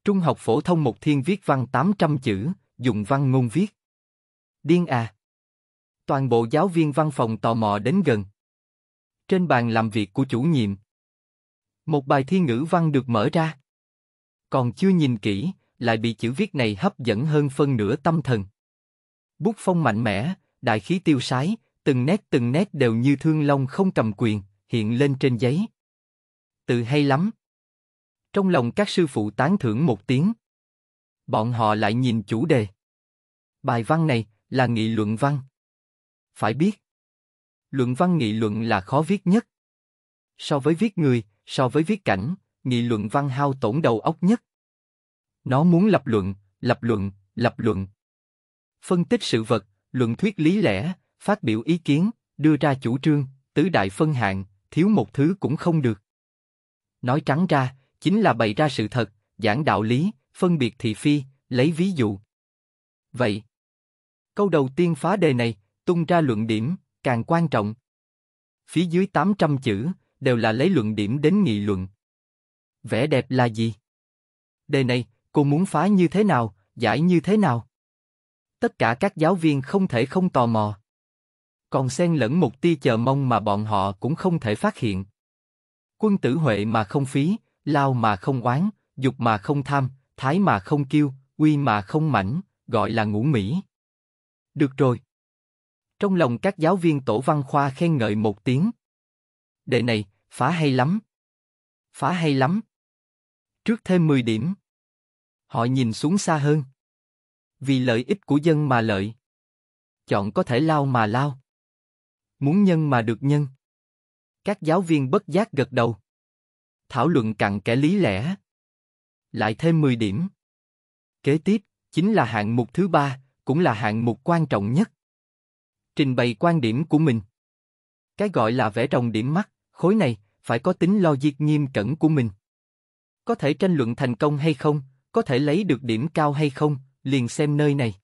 Trung học phổ thông một thiên viết văn 800 chữ, dùng văn ngôn viết. Điên à! Toàn bộ giáo viên văn phòng tò mò đến gần. Trên bàn làm việc của chủ nhiệm, một bài thi ngữ văn được mở ra. Còn chưa nhìn kỹ, lại bị chữ viết này hấp dẫn hơn phân nửa tâm thần. Bút phong mạnh mẽ, đại khí tiêu sái, từng nét từng nét đều như thương long không cầm quyền, hiện lên trên giấy. Tự hay lắm. Trong lòng các sư phụ tán thưởng một tiếng. Bọn họ lại nhìn chủ đề. Bài văn này là nghị luận văn. Phải biết, luận văn nghị luận là khó viết nhất. So với viết người, so với viết cảnh, nghị luận văn hao tổn đầu óc nhất. Nó muốn lập luận, lập luận, lập luận. Phân tích sự vật, luận thuyết lý lẽ, phát biểu ý kiến, đưa ra chủ trương, tứ đại phân hạng, thiếu một thứ cũng không được. Nói trắng ra, chính là bày ra sự thật, giảng đạo lý, phân biệt thị phi, lấy ví dụ. Vậy, câu đầu tiên phá đề này, tung ra luận điểm, càng quan trọng. Phía dưới 800 chữ, đều là lấy luận điểm đến nghị luận. Vẻ đẹp là gì? Đề này, cô muốn phá như thế nào, giải như thế nào? Tất cả các giáo viên không thể không tò mò còn xen lẫn một tia chờ mong mà bọn họ cũng không thể phát hiện. Quân tử huệ mà không phí, lao mà không oán, dục mà không tham, thái mà không kiêu, uy mà không mảnh, gọi là ngũ mỹ. Được rồi. Trong lòng các giáo viên tổ văn khoa khen ngợi một tiếng. Đệ này, phá hay lắm. Phá hay lắm. Trước thêm 10 điểm. Họ nhìn xuống xa hơn. Vì lợi ích của dân mà lợi. Chọn có thể lao mà lao. Muốn nhân mà được nhân. Các giáo viên bất giác gật đầu. Thảo luận cặn kẽ lý lẽ. Lại thêm 10 điểm. Kế tiếp, chính là hạng mục thứ ba, cũng là hạng mục quan trọng nhất. Trình bày quan điểm của mình. Cái gọi là vẽ rồng điểm mắt, khối này, phải có tính logic nghiêm cẩn của mình. Có thể tranh luận thành công hay không, có thể lấy được điểm cao hay không, liền xem nơi này.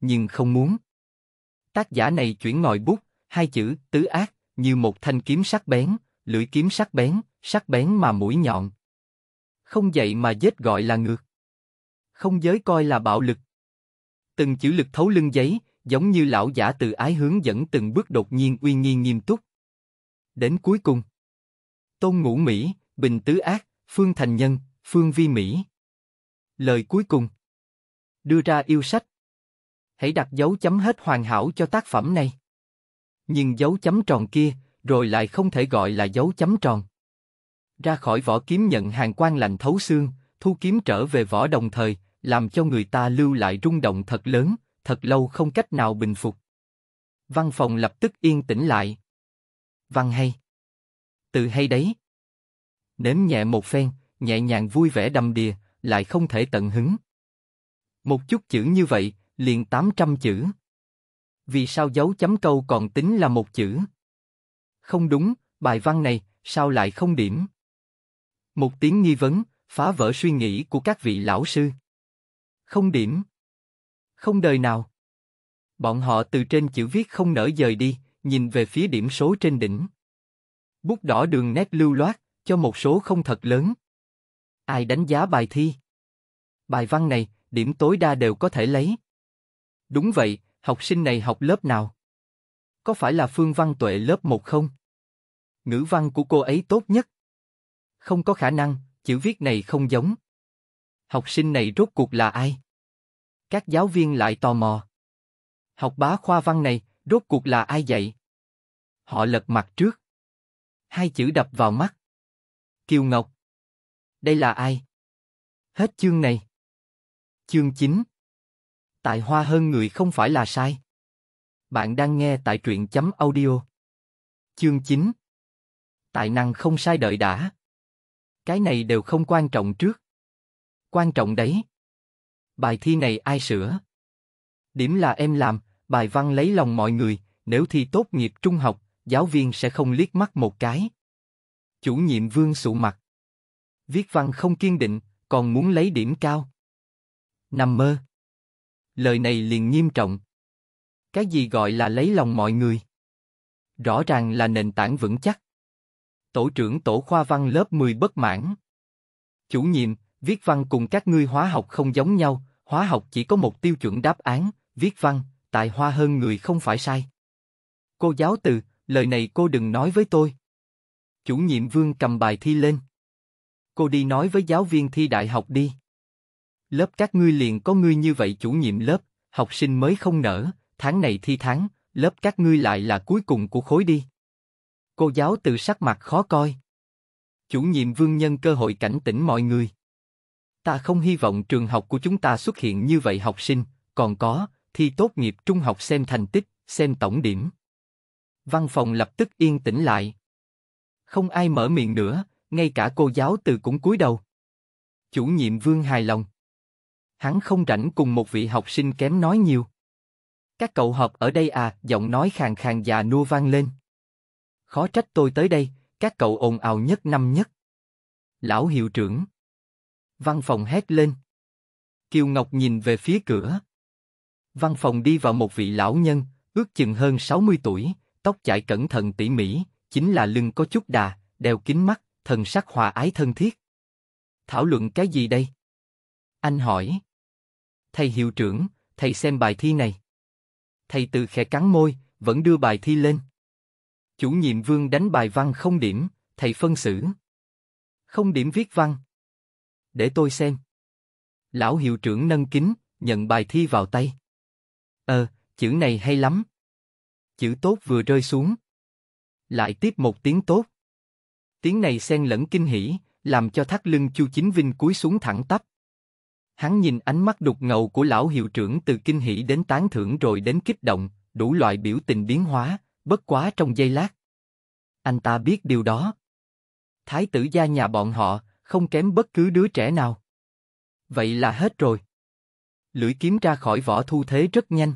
Nhưng không muốn. Tác giả này chuyển ngòi bút, hai chữ tứ ác như một thanh kiếm sắc bén, lưỡi kiếm sắc bén, sắc bén mà mũi nhọn. Không dạy mà giết gọi là ngược. Không giới coi là bạo lực. Từng chữ lực thấu lưng giấy, giống như lão giả từ ái hướng dẫn từng bước đột nhiên uy nghi nghiêm túc. Đến cuối cùng, tôn ngũ Mỹ, bình tứ ác, phương thành nhân, phương vi Mỹ. Lời cuối cùng, đưa ra yêu sách. Hãy đặt dấu chấm hết hoàn hảo cho tác phẩm này. Nhưng dấu chấm tròn kia, rồi lại không thể gọi là dấu chấm tròn. Ra khỏi vỏ kiếm nhận hàng quan lành thấu xương, thu kiếm trở về vỏ đồng thời, làm cho người ta lưu lại rung động thật lớn, thật lâu không cách nào bình phục. Văn phòng lập tức yên tĩnh lại. Văn hay. Từ hay đấy. Nếm nhẹ một phen, nhẹ nhàng vui vẻ đầm đìa, lại không thể tận hứng. Một chút chữ như vậy, liền 800 chữ vì sao dấu chấm câu còn tính là một chữ? Không đúng, bài văn này, sao lại không điểm? Một tiếng nghi vấn, phá vỡ suy nghĩ của các vị lão sư. Không điểm. Không đời nào. Bọn họ từ trên chữ viết không nở dời đi, nhìn về phía điểm số trên đỉnh. Bút đỏ đường nét lưu loát, cho một số không thật lớn. Ai đánh giá bài thi? Bài văn này, điểm tối đa đều có thể lấy. Đúng vậy, Học sinh này học lớp nào? Có phải là Phương Văn Tuệ lớp 1 không? Ngữ văn của cô ấy tốt nhất. Không có khả năng, chữ viết này không giống. Học sinh này rốt cuộc là ai? Các giáo viên lại tò mò. Học bá khoa văn này, rốt cuộc là ai dạy? Họ lật mặt trước. Hai chữ đập vào mắt. Kiều Ngọc. Đây là ai? Hết chương này. Chương 9 Tài hoa hơn người không phải là sai. Bạn đang nghe tại truyện chấm audio. Chương 9 Tài năng không sai đợi đã. Cái này đều không quan trọng trước. Quan trọng đấy. Bài thi này ai sửa? Điểm là em làm, bài văn lấy lòng mọi người, nếu thi tốt nghiệp trung học, giáo viên sẽ không liếc mắt một cái. Chủ nhiệm vương sụ mặt. Viết văn không kiên định, còn muốn lấy điểm cao. Nằm mơ lời này liền nghiêm trọng. Cái gì gọi là lấy lòng mọi người? Rõ ràng là nền tảng vững chắc. Tổ trưởng tổ khoa văn lớp 10 bất mãn. Chủ nhiệm, viết văn cùng các ngươi hóa học không giống nhau, hóa học chỉ có một tiêu chuẩn đáp án, viết văn, tài hoa hơn người không phải sai. Cô giáo từ, lời này cô đừng nói với tôi. Chủ nhiệm vương cầm bài thi lên. Cô đi nói với giáo viên thi đại học đi lớp các ngươi liền có ngươi như vậy chủ nhiệm lớp, học sinh mới không nở, tháng này thi tháng, lớp các ngươi lại là cuối cùng của khối đi. Cô giáo từ sắc mặt khó coi. Chủ nhiệm vương nhân cơ hội cảnh tỉnh mọi người. Ta không hy vọng trường học của chúng ta xuất hiện như vậy học sinh, còn có, thi tốt nghiệp trung học xem thành tích, xem tổng điểm. Văn phòng lập tức yên tĩnh lại. Không ai mở miệng nữa, ngay cả cô giáo từ cũng cúi đầu. Chủ nhiệm vương hài lòng hắn không rảnh cùng một vị học sinh kém nói nhiều. Các cậu họp ở đây à, giọng nói khàn khàn già nua vang lên. Khó trách tôi tới đây, các cậu ồn ào nhất năm nhất. Lão hiệu trưởng. Văn phòng hét lên. Kiều Ngọc nhìn về phía cửa. Văn phòng đi vào một vị lão nhân, ước chừng hơn 60 tuổi, tóc chải cẩn thận tỉ mỉ, chính là lưng có chút đà, đeo kính mắt, thần sắc hòa ái thân thiết. Thảo luận cái gì đây? Anh hỏi thầy hiệu trưởng, thầy xem bài thi này. Thầy tự khẽ cắn môi, vẫn đưa bài thi lên. Chủ nhiệm Vương đánh bài văn không điểm, thầy phân xử. Không điểm viết văn. Để tôi xem. Lão hiệu trưởng nâng kính, nhận bài thi vào tay. Ờ, chữ này hay lắm. Chữ tốt vừa rơi xuống. Lại tiếp một tiếng tốt. Tiếng này xen lẫn kinh hỉ, làm cho thắt lưng Chu Chính Vinh cúi xuống thẳng tắp. Hắn nhìn ánh mắt đục ngầu của lão hiệu trưởng từ kinh hỉ đến tán thưởng rồi đến kích động, đủ loại biểu tình biến hóa, bất quá trong giây lát. Anh ta biết điều đó. Thái tử gia nhà bọn họ, không kém bất cứ đứa trẻ nào. Vậy là hết rồi. Lưỡi kiếm ra khỏi vỏ thu thế rất nhanh.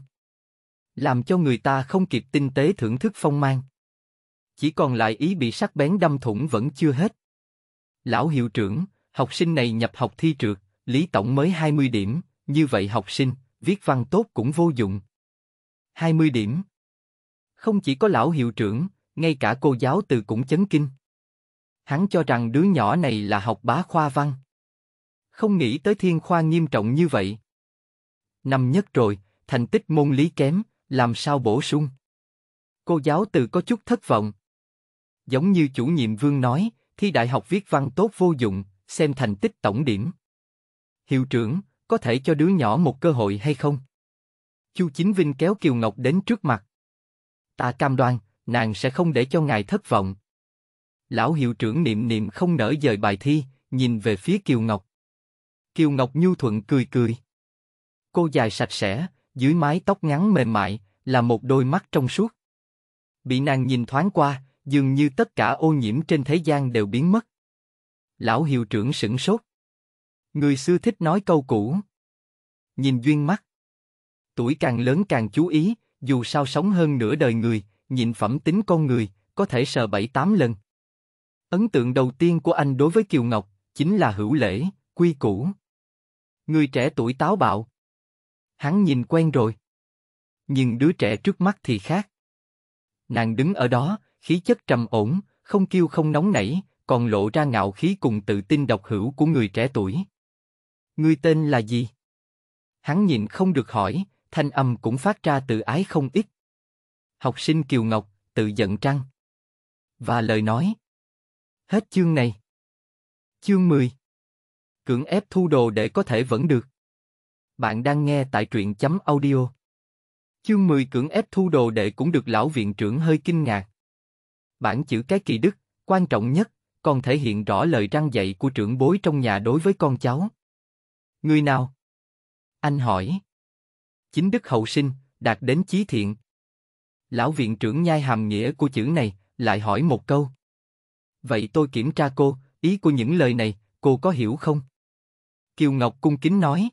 Làm cho người ta không kịp tinh tế thưởng thức phong mang. Chỉ còn lại ý bị sắc bén đâm thủng vẫn chưa hết. Lão hiệu trưởng, học sinh này nhập học thi trượt. Lý Tổng mới 20 điểm, như vậy học sinh, viết văn tốt cũng vô dụng. 20 điểm. Không chỉ có lão hiệu trưởng, ngay cả cô giáo từ cũng chấn kinh. Hắn cho rằng đứa nhỏ này là học bá khoa văn. Không nghĩ tới thiên khoa nghiêm trọng như vậy. Năm nhất rồi, thành tích môn lý kém, làm sao bổ sung? Cô giáo từ có chút thất vọng. Giống như chủ nhiệm Vương nói, thi đại học viết văn tốt vô dụng, xem thành tích tổng điểm hiệu trưởng, có thể cho đứa nhỏ một cơ hội hay không? Chu Chính Vinh kéo Kiều Ngọc đến trước mặt. Ta cam đoan, nàng sẽ không để cho ngài thất vọng. Lão hiệu trưởng niệm niệm không nở dời bài thi, nhìn về phía Kiều Ngọc. Kiều Ngọc nhu thuận cười cười. Cô dài sạch sẽ, dưới mái tóc ngắn mềm mại, là một đôi mắt trong suốt. Bị nàng nhìn thoáng qua, dường như tất cả ô nhiễm trên thế gian đều biến mất. Lão hiệu trưởng sững sốt. Người xưa thích nói câu cũ. Nhìn duyên mắt. Tuổi càng lớn càng chú ý, dù sao sống hơn nửa đời người, nhìn phẩm tính con người, có thể sờ bảy tám lần. Ấn tượng đầu tiên của anh đối với Kiều Ngọc, chính là hữu lễ, quy củ. Người trẻ tuổi táo bạo. Hắn nhìn quen rồi. Nhưng đứa trẻ trước mắt thì khác. Nàng đứng ở đó, khí chất trầm ổn, không kêu không nóng nảy, còn lộ ra ngạo khí cùng tự tin độc hữu của người trẻ tuổi. Ngươi tên là gì? Hắn nhịn không được hỏi, thanh âm cũng phát ra tự ái không ít. Học sinh Kiều Ngọc, tự giận trăng. Và lời nói. Hết chương này. Chương 10 Cưỡng ép thu đồ để có thể vẫn được. Bạn đang nghe tại truyện chấm audio. Chương 10 cưỡng ép thu đồ đệ cũng được lão viện trưởng hơi kinh ngạc. Bản chữ cái kỳ đức, quan trọng nhất, còn thể hiện rõ lời răng dạy của trưởng bối trong nhà đối với con cháu. Người nào? Anh hỏi. Chính đức hậu sinh, đạt đến chí thiện. Lão viện trưởng nhai hàm nghĩa của chữ này, lại hỏi một câu. Vậy tôi kiểm tra cô, ý của những lời này, cô có hiểu không? Kiều Ngọc cung kính nói.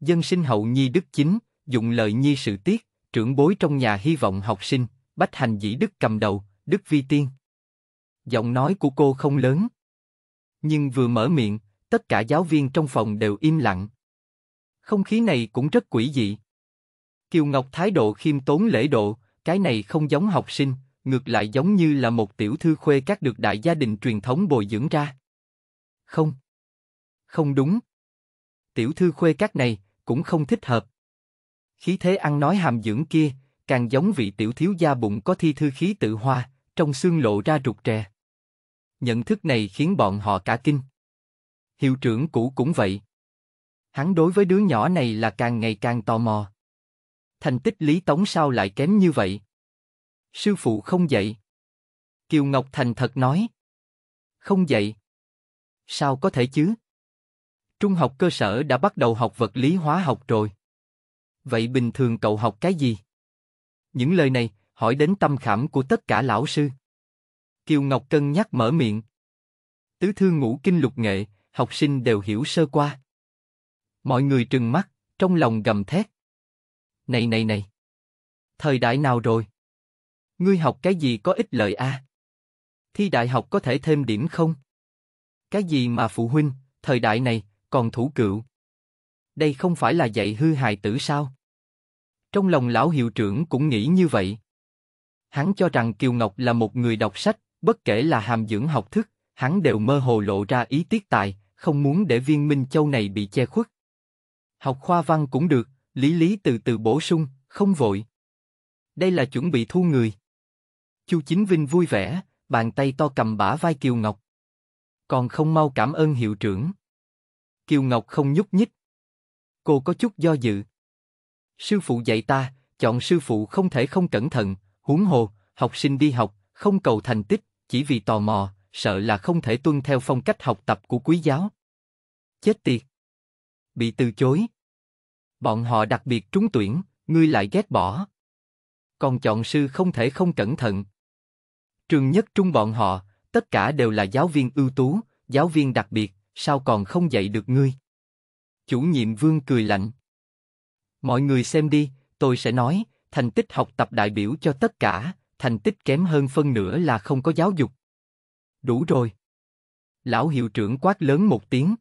Dân sinh hậu nhi đức chính, dụng lời nhi sự tiết, trưởng bối trong nhà hy vọng học sinh, bách hành dĩ đức cầm đầu, đức vi tiên. Giọng nói của cô không lớn. Nhưng vừa mở miệng, tất cả giáo viên trong phòng đều im lặng. Không khí này cũng rất quỷ dị. Kiều Ngọc thái độ khiêm tốn lễ độ, cái này không giống học sinh, ngược lại giống như là một tiểu thư khuê các được đại gia đình truyền thống bồi dưỡng ra. Không. Không đúng. Tiểu thư khuê các này cũng không thích hợp. Khí thế ăn nói hàm dưỡng kia, càng giống vị tiểu thiếu gia bụng có thi thư khí tự hoa, trong xương lộ ra rụt trè. Nhận thức này khiến bọn họ cả kinh hiệu trưởng cũ cũng vậy. Hắn đối với đứa nhỏ này là càng ngày càng tò mò. Thành tích Lý Tống sao lại kém như vậy? Sư phụ không dạy. Kiều Ngọc Thành thật nói. Không dạy. Sao có thể chứ? Trung học cơ sở đã bắt đầu học vật lý hóa học rồi. Vậy bình thường cậu học cái gì? Những lời này, hỏi đến tâm khảm của tất cả lão sư. Kiều Ngọc cân nhắc mở miệng. Tứ thư ngũ kinh lục nghệ, học sinh đều hiểu sơ qua. Mọi người trừng mắt, trong lòng gầm thét. Này này này! Thời đại nào rồi? Ngươi học cái gì có ích lợi a? À? Thi đại học có thể thêm điểm không? Cái gì mà phụ huynh, thời đại này, còn thủ cựu? Đây không phải là dạy hư hài tử sao? Trong lòng lão hiệu trưởng cũng nghĩ như vậy. Hắn cho rằng Kiều Ngọc là một người đọc sách, bất kể là hàm dưỡng học thức, hắn đều mơ hồ lộ ra ý tiết tài, không muốn để viên minh châu này bị che khuất. Học khoa văn cũng được, lý lý từ từ bổ sung, không vội. Đây là chuẩn bị thu người. Chu Chính Vinh vui vẻ, bàn tay to cầm bả vai Kiều Ngọc. Còn không mau cảm ơn hiệu trưởng. Kiều Ngọc không nhúc nhích. Cô có chút do dự. Sư phụ dạy ta, chọn sư phụ không thể không cẩn thận, huống hồ, học sinh đi học, không cầu thành tích, chỉ vì tò mò, sợ là không thể tuân theo phong cách học tập của quý giáo. Chết tiệt! Bị từ chối. Bọn họ đặc biệt trúng tuyển, ngươi lại ghét bỏ. Còn chọn sư không thể không cẩn thận. Trường nhất trung bọn họ, tất cả đều là giáo viên ưu tú, giáo viên đặc biệt, sao còn không dạy được ngươi? Chủ nhiệm vương cười lạnh. Mọi người xem đi, tôi sẽ nói, thành tích học tập đại biểu cho tất cả, thành tích kém hơn phân nửa là không có giáo dục đủ rồi. Lão hiệu trưởng quát lớn một tiếng.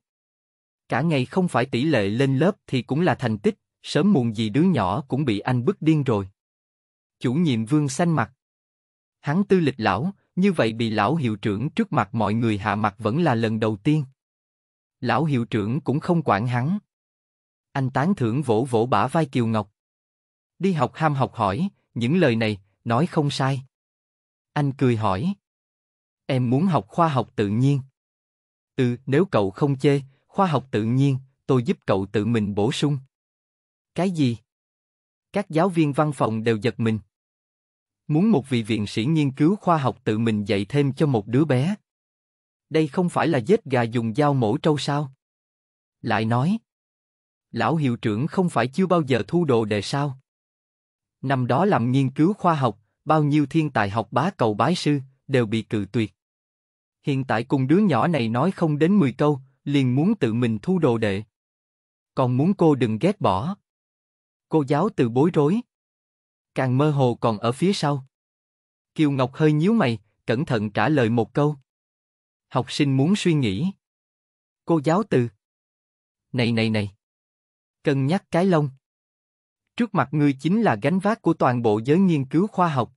Cả ngày không phải tỷ lệ lên lớp thì cũng là thành tích, sớm muộn gì đứa nhỏ cũng bị anh bức điên rồi. Chủ nhiệm vương xanh mặt. Hắn tư lịch lão, như vậy bị lão hiệu trưởng trước mặt mọi người hạ mặt vẫn là lần đầu tiên. Lão hiệu trưởng cũng không quản hắn. Anh tán thưởng vỗ vỗ bả vai Kiều Ngọc. Đi học ham học hỏi, những lời này, nói không sai. Anh cười hỏi em muốn học khoa học tự nhiên. Ừ, nếu cậu không chê, khoa học tự nhiên, tôi giúp cậu tự mình bổ sung. Cái gì? Các giáo viên văn phòng đều giật mình. Muốn một vị viện sĩ nghiên cứu khoa học tự mình dạy thêm cho một đứa bé. Đây không phải là giết gà dùng dao mổ trâu sao? Lại nói, lão hiệu trưởng không phải chưa bao giờ thu đồ đề sao? Năm đó làm nghiên cứu khoa học, bao nhiêu thiên tài học bá cầu bái sư đều bị cự tuyệt hiện tại cùng đứa nhỏ này nói không đến 10 câu, liền muốn tự mình thu đồ đệ. Còn muốn cô đừng ghét bỏ. Cô giáo từ bối rối. Càng mơ hồ còn ở phía sau. Kiều Ngọc hơi nhíu mày, cẩn thận trả lời một câu. Học sinh muốn suy nghĩ. Cô giáo từ. Này này này. Cân nhắc cái lông. Trước mặt ngươi chính là gánh vác của toàn bộ giới nghiên cứu khoa học.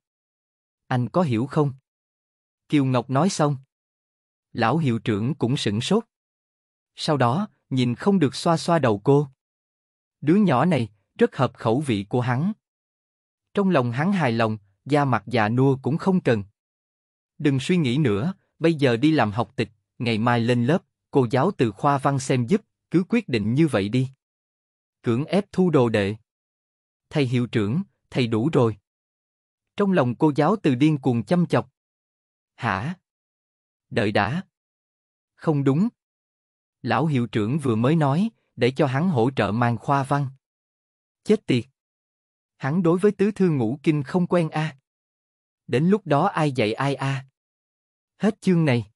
Anh có hiểu không? Kiều Ngọc nói xong. Lão hiệu trưởng cũng sững sốt. Sau đó, nhìn không được xoa xoa đầu cô. Đứa nhỏ này, rất hợp khẩu vị của hắn. Trong lòng hắn hài lòng, da mặt già nua cũng không cần. Đừng suy nghĩ nữa, bây giờ đi làm học tịch, ngày mai lên lớp, cô giáo từ khoa văn xem giúp, cứ quyết định như vậy đi. Cưỡng ép thu đồ đệ. Thầy hiệu trưởng, thầy đủ rồi. Trong lòng cô giáo từ điên cuồng chăm chọc. Hả? đợi đã. Không đúng. Lão hiệu trưởng vừa mới nói, để cho hắn hỗ trợ mang khoa văn. Chết tiệt. Hắn đối với tứ thư ngũ kinh không quen a. À. Đến lúc đó ai dạy ai a. À. Hết chương này.